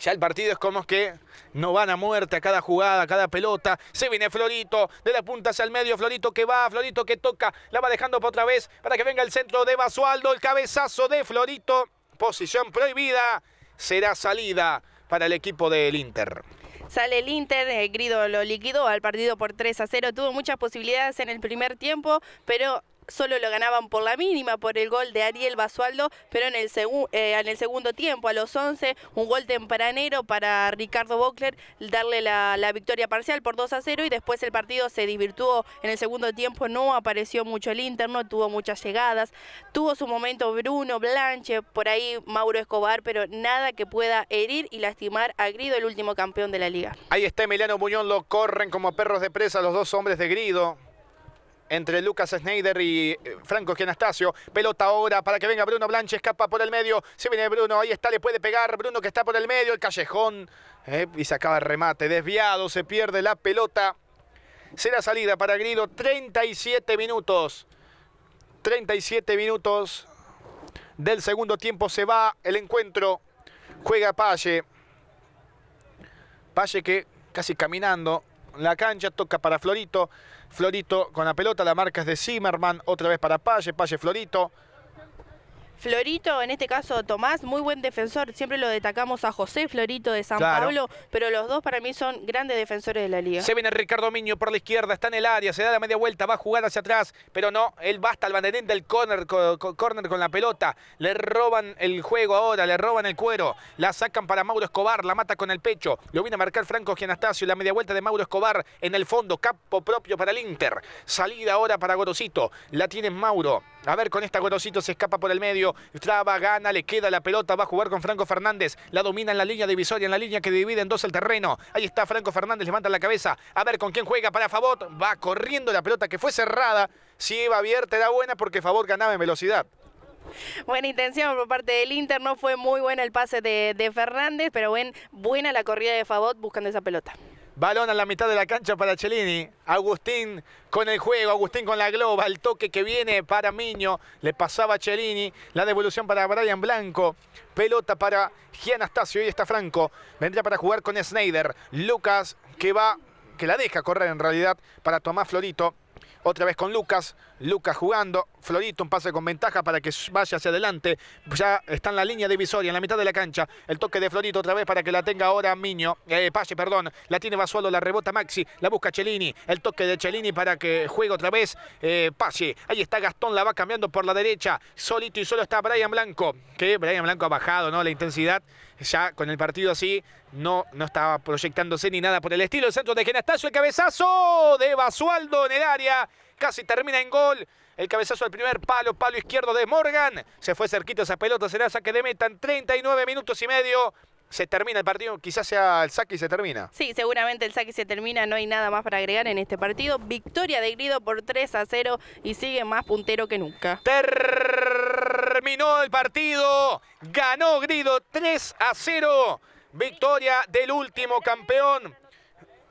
Ya el partido es como que no van a muerte a cada jugada, a cada pelota. Se viene Florito, de la punta hacia el medio. Florito que va, Florito que toca. La va dejando para otra vez para que venga el centro de Basualdo. El cabezazo de Florito. Posición prohibida. Será salida para el equipo del Inter. Sale el Inter, eh, Grido lo liquidó al partido por 3 a 0. Tuvo muchas posibilidades en el primer tiempo, pero solo lo ganaban por la mínima, por el gol de Ariel Basualdo, pero en el, eh, en el segundo tiempo, a los 11, un gol tempranero para Ricardo Bockler, darle la, victoria parcial por 2 a 0 y después el partido se divirtió en el segundo tiempo, no apareció mucho el Inter, no tuvo muchas llegadas, tuvo su momento Bruno, Blanche, por ahí Mauro Escobar, pero nada que pueda herir y lastimar a Grido, el último campeón de la liga. Ahí está Emiliano Muñón, lo corren como perros de presa los dos hombres de Grido entre Lucas Schneider y eh, Franco Genastasio... Pelota ahora para que venga Bruno Blanche, escapa por el medio. Se viene Bruno, ahí está, le puede pegar. Bruno que está por el medio, el callejón. Eh, y se acaba el remate, desviado, se pierde la pelota. Será salida para Grido, 37 minutos. 37 minutos del segundo tiempo se va el encuentro. Juega Palle. Palle que casi caminando la cancha, toca para Florito. Florito con la pelota, la marca es de Zimmerman, otra vez para Palle, Palle Florito. Florito, en este caso Tomás, muy buen defensor. Siempre lo destacamos a José Florito de San Pablo, pero los dos para mí son grandes defensores de la liga. Se viene Ricardo Miño por la izquierda, está en el área, se da la media vuelta, va a jugar hacia atrás, pero no, él basta el banderín del corner, corner con la pelota. Le roban el juego ahora, le roban el cuero. La sacan para Mauro Escobar, la mata con el pecho. Lo viene a marcar Franco Gianastasio, la media vuelta de Mauro Escobar en el fondo, Capo propio para el Inter. Salida ahora para Gorosito, la tiene Mauro. A ver, con esta Gorosito se escapa por el medio. Traba, gana, le queda la pelota. Va a jugar con Franco Fernández. La domina en la línea divisoria, en la línea que divide en dos el terreno. Ahí está Franco Fernández, levanta la cabeza. A ver con quién juega para Favot. Va corriendo la pelota que fue cerrada. Si iba abierta era buena porque Favot ganaba en velocidad. Buena intención por parte del Inter, no fue muy buena el pase de, Fernández, pero buen, buena la corrida de Favot buscando esa pelota. Balón a la mitad de la cancha para Cellini. Agustín con el juego, Agustín con la globa. El toque que viene para Miño. Le pasaba a Cellini. La devolución para Brian Blanco. Pelota para Gianastasio. Y está Franco. vendría para jugar con Snyder. Lucas que va, que la deja correr en realidad para Tomás Florito. Otra vez con Lucas. Lucas jugando. Florito, un pase con ventaja para que vaya hacia adelante. Ya está en la línea divisoria, en la mitad de la cancha. El toque de Florito otra vez para que la tenga ahora Miño. Eh, Pache, perdón. La tiene solo la rebota Maxi. La busca Cellini. El toque de Cellini para que juegue otra vez eh, Pache. Ahí está Gastón, la va cambiando por la derecha. Solito y solo está Brian Blanco. Que Brian Blanco ha bajado, ¿no? La intensidad ya con el partido así, no, no estaba proyectándose ni nada por el estilo. El centro de Genastasio, el cabezazo de Basualdo en el área, casi termina en gol. El cabezazo al primer palo, palo izquierdo de Morgan. Se fue cerquita esa pelota, será saque de meta en 39 minutos y medio se termina el partido, quizás sea el saque y se termina. Sí, seguramente el saque se termina, no hay nada más para agregar en este partido. Victoria de Grido por 3 a 0 y sigue más puntero que nunca. Terminó el partido, ganó Grido 3 a 0. Victoria del último campeón.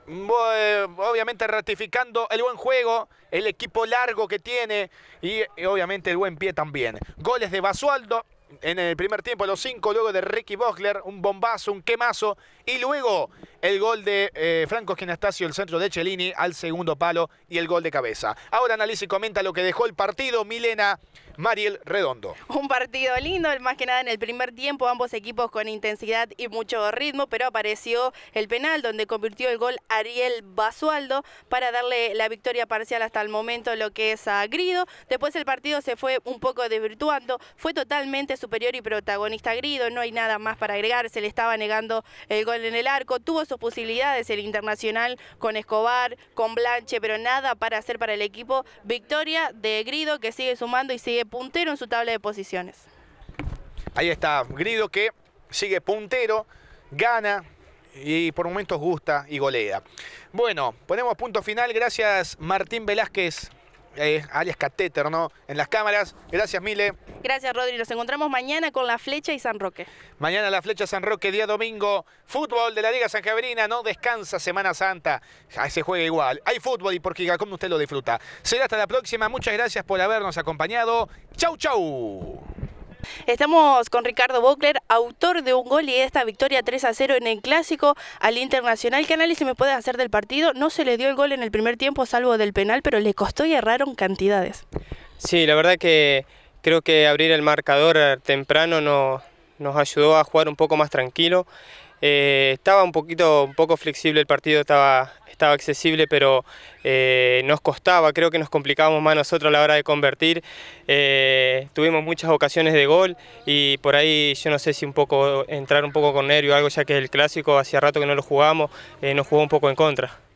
Eh, obviamente ratificando el buen juego, el equipo largo que tiene y obviamente el buen pie también. Goles de Basualdo, en el primer tiempo a los cinco, luego de Ricky Bogler, un bombazo, un quemazo, y luego el gol de eh, Franco Genastasio, el centro de Cellini al segundo palo y el gol de cabeza. Ahora analiza y comenta lo que dejó el partido Milena Mariel Redondo. Un partido lindo, más que nada en el primer tiempo, ambos equipos con intensidad y mucho ritmo, pero apareció el penal donde convirtió el gol Ariel Basualdo para darle la victoria parcial hasta el momento lo que es a Grido. Después el partido se fue un poco desvirtuando, fue totalmente superior y protagonista Grido, no hay nada más para agregar, se le estaba negando el gol en el arco, tuvo sus posibilidades el Internacional con Escobar, con Blanche, pero nada para hacer para el equipo. Victoria de Grido que sigue sumando y sigue puntero en su tabla de posiciones. Ahí está Grido que sigue puntero, gana, y por momentos gusta y golea. Bueno, ponemos punto final. Gracias Martín Velázquez eh, alias Catéter, ¿no? En las cámaras. Gracias, Mile. Gracias, Rodri. Nos encontramos mañana con La Flecha y San Roque. Mañana La Flecha San Roque, día domingo. Fútbol de la Liga San Javerina. No descansa Semana Santa. Ah, se juega igual. Hay fútbol y por ¿cómo usted lo disfruta. Será hasta la próxima. Muchas gracias por habernos acompañado. Chau, chau. Estamos con Ricardo Bocler, autor de un gol y esta victoria 3 a 0 en el Clásico al Internacional. ¿Qué análisis me puede hacer del partido? No se le dio el gol en el primer tiempo, salvo del penal, pero le costó y erraron cantidades. Sí, la verdad que creo que abrir el marcador eh, temprano nos ayudó a jugar un poco más tranquilo. Eh, estaba un poquito, un poco flexible el partido, estaba, accesible, pero eh, nos costaba, creo que nos complicábamos más nosotros a la hora de convertir. Eh, tuvimos muchas ocasiones de gol y por ahí yo no sé si un poco entrar un poco con nervio, algo ya que el clásico, hacía rato que no lo jugamos, nos jugó un poco en contra.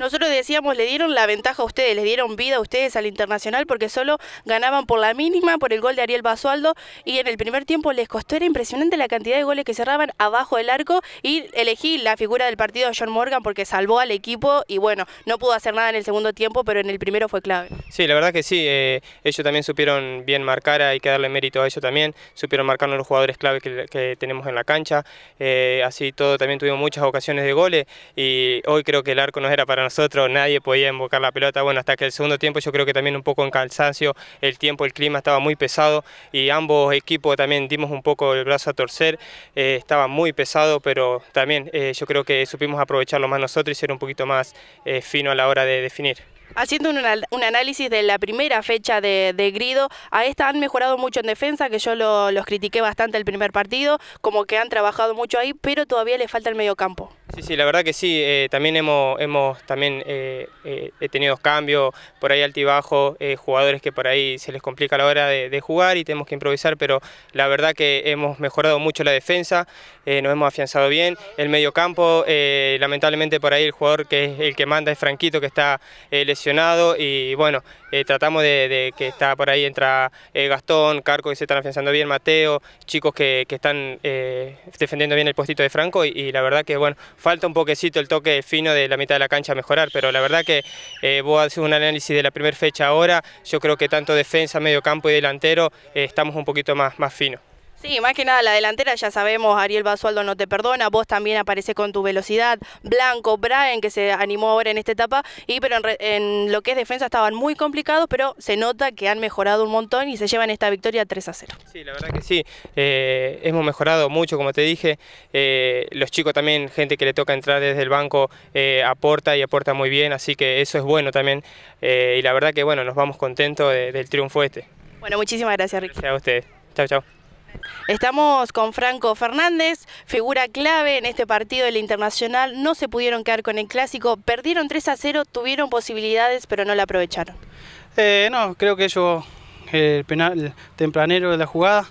Nosotros decíamos, le dieron la ventaja a ustedes, les dieron vida a ustedes al Internacional porque solo ganaban por la mínima, por el gol de Ariel Basualdo y en el primer tiempo les costó, era impresionante la cantidad de goles que cerraban abajo del arco y elegí la figura del partido de John Morgan porque salvó al equipo y bueno, no pudo hacer nada en el segundo tiempo, pero en el primero fue clave. Sí, la verdad que sí, eh, ellos también supieron bien marcar, hay que darle mérito a ellos también, supieron marcarnos los jugadores clave que, tenemos en la cancha, eh, así todo también tuvimos muchas ocasiones de goles y hoy creo que el arco no era para nosotros nosotros nadie podía invocar la pelota, bueno, hasta que el segundo tiempo yo creo que también un poco en cansancio, el tiempo, el clima estaba muy pesado y ambos equipos también dimos un poco el brazo a torcer, eh, estaba muy pesado, pero también eh, yo creo que supimos aprovecharlo más nosotros y ser un poquito más eh, fino a la hora de definir. Haciendo un, análisis de la primera fecha de, Grido, a esta han mejorado mucho en defensa, que yo los critiqué bastante el primer partido, como que han trabajado mucho ahí, pero todavía le falta el medio campo. Sí, sí, la verdad que sí, eh, también hemos, hemos también eh, eh, he tenido cambios, por ahí altibajo, jugadores que por ahí se les complica la hora de, jugar y tenemos que improvisar, pero la verdad que hemos mejorado mucho la defensa, nos hemos afianzado bien, el medio campo, lamentablemente por ahí el jugador que es el que manda es Franquito que está lesionado y bueno, tratamos de, que está por ahí entra Gastón, Carco que se están afianzando bien, Mateo, chicos que, están defendiendo bien el postito de Franco y la verdad que bueno, Falta un poquecito el toque fino de la mitad de la cancha a mejorar, pero la verdad que eh, voy a hacer un análisis de la primera fecha ahora, yo creo que tanto defensa, medio campo y delantero eh, estamos un poquito más, más finos. Sí, más que nada la delantera, ya sabemos, Ariel Basualdo no te perdona, vos también aparece con tu velocidad, Blanco, Brian, que se animó ahora en esta etapa, y pero en, lo que es defensa estaban muy complicados, pero se nota que han mejorado un montón y se llevan esta victoria 3 a 0. Sí, la verdad que sí, eh, hemos mejorado mucho, como te dije, eh, los chicos también, gente que le toca entrar desde el banco, eh, aporta y aporta muy bien, así que eso es bueno también, y la verdad que bueno, nos vamos contentos del triunfo este. Bueno, muchísimas gracias, Ricky. Gracias a ustedes. Chao, chao. Estamos con Franco Fernández, figura clave en este partido del Internacional. No se pudieron quedar con el Clásico, perdieron 3 a 0, tuvieron posibilidades, pero no la aprovecharon. Eh, no, creo que ellos, eh, el penal tempranero de la jugada.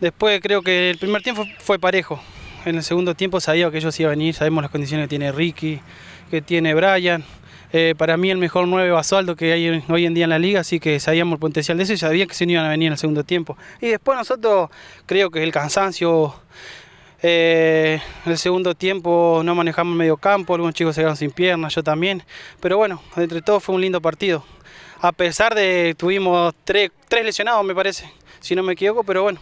Después creo que el primer tiempo fue parejo. En el segundo tiempo sabía que ellos iban a venir, sabemos las condiciones que tiene Ricky, que tiene Brian. Eh, para mí el mejor 9 basualdo que hay hoy en día en la liga, así que sabíamos el potencial de eso y sabía que se iban a venir en el segundo tiempo. Y después nosotros creo que el cansancio, eh, el segundo tiempo no manejamos medio campo, algunos chicos se quedaron sin piernas, yo también, pero bueno, entre todos fue un lindo partido. A pesar de tuvimos tres, lesionados, me parece, si no me equivoco, pero bueno,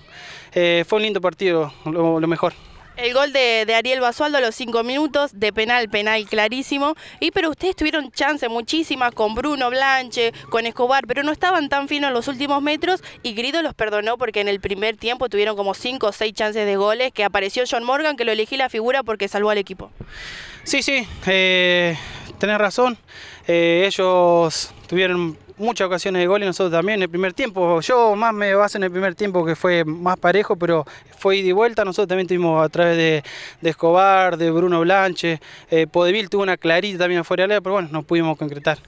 eh, fue un lindo partido, lo mejor. El gol de, Ariel Basualdo a los cinco minutos, de penal, penal clarísimo. Y pero ustedes tuvieron chance muchísimas con Bruno Blanche, con Escobar, pero no estaban tan finos en los últimos metros y Grido los perdonó porque en el primer tiempo tuvieron como cinco o seis chances de goles, que apareció John Morgan, que lo elegí la figura porque salvó al equipo. Sí, sí, eh, tenés razón. Eh, ellos tuvieron muchas ocasiones de gol y nosotros también en el primer tiempo. Yo más me baso en el primer tiempo que fue más parejo, pero fue ida y vuelta. Nosotros también tuvimos a través de, Escobar, de Bruno Blanche, eh, Podevil tuvo una clarita también afuera la pero bueno, no pudimos concretar.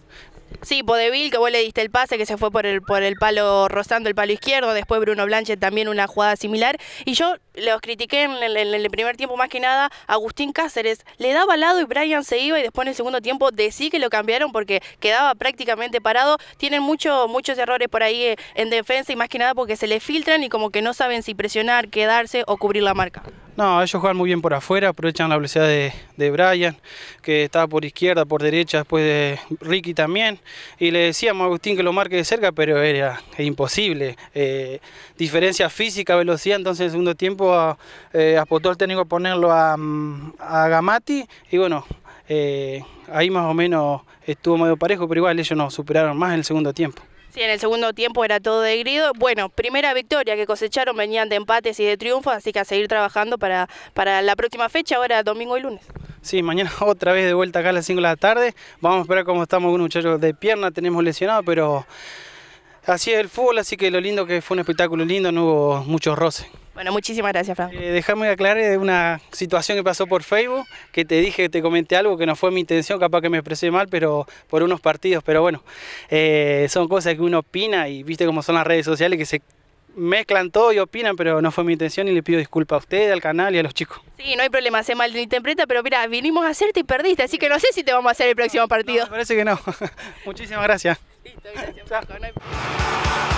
Sí, Podevil, que vos le diste el pase, que se fue por el, por el palo rozando el palo izquierdo, después Bruno Blanche también una jugada similar. Y yo los critiqué en el, primer tiempo más que nada, Agustín Cáceres le daba al lado y Brian se iba y después en el segundo tiempo decí que lo cambiaron porque quedaba prácticamente parado. Tienen muchos errores por ahí eh, en defensa y más que nada porque se le filtran y como que no saben si presionar, quedarse o cubrir la marca. No, ellos juegan muy bien por afuera, aprovechan la velocidad de, Brian, que estaba por izquierda, por derecha, después de Ricky también. Y le decíamos a Agustín que lo marque de cerca, pero era imposible. Eh, diferencia física, velocidad, entonces en el segundo tiempo a, eh, el técnico a ponerlo mm, a, Gamati y bueno, eh, ahí más o menos estuvo medio parejo, pero igual ellos no superaron más en el segundo tiempo. Sí, en el segundo tiempo era todo de grido. Bueno, primera victoria que cosecharon, venían de empates y de triunfos, así que a seguir trabajando para, para la próxima fecha, ahora domingo y lunes. Sí, mañana otra vez de vuelta acá a las 5 de la tarde. Vamos a esperar cómo estamos con muchacho de pierna, tenemos lesionado, pero así es el fútbol, así que lo lindo que fue un espectáculo lindo, no hubo muchos roces. Bueno, muchísimas gracias, Fran. Eh, Dejame aclarar una situación que pasó por Facebook, que te dije, que te comenté algo que no fue mi intención, capaz que me expresé mal, pero por unos partidos, pero bueno, eh, son cosas que uno opina y viste cómo son las redes sociales que se mezclan todo y opinan, pero no fue mi intención y le pido disculpas a usted, al canal y a los chicos. Sí, no hay problema, se interpreta, pero mira, vinimos a hacerte y perdiste, así que no sé si te vamos a hacer el próximo partido. me parece que no. Muchísimas gracias. Listo, gracias.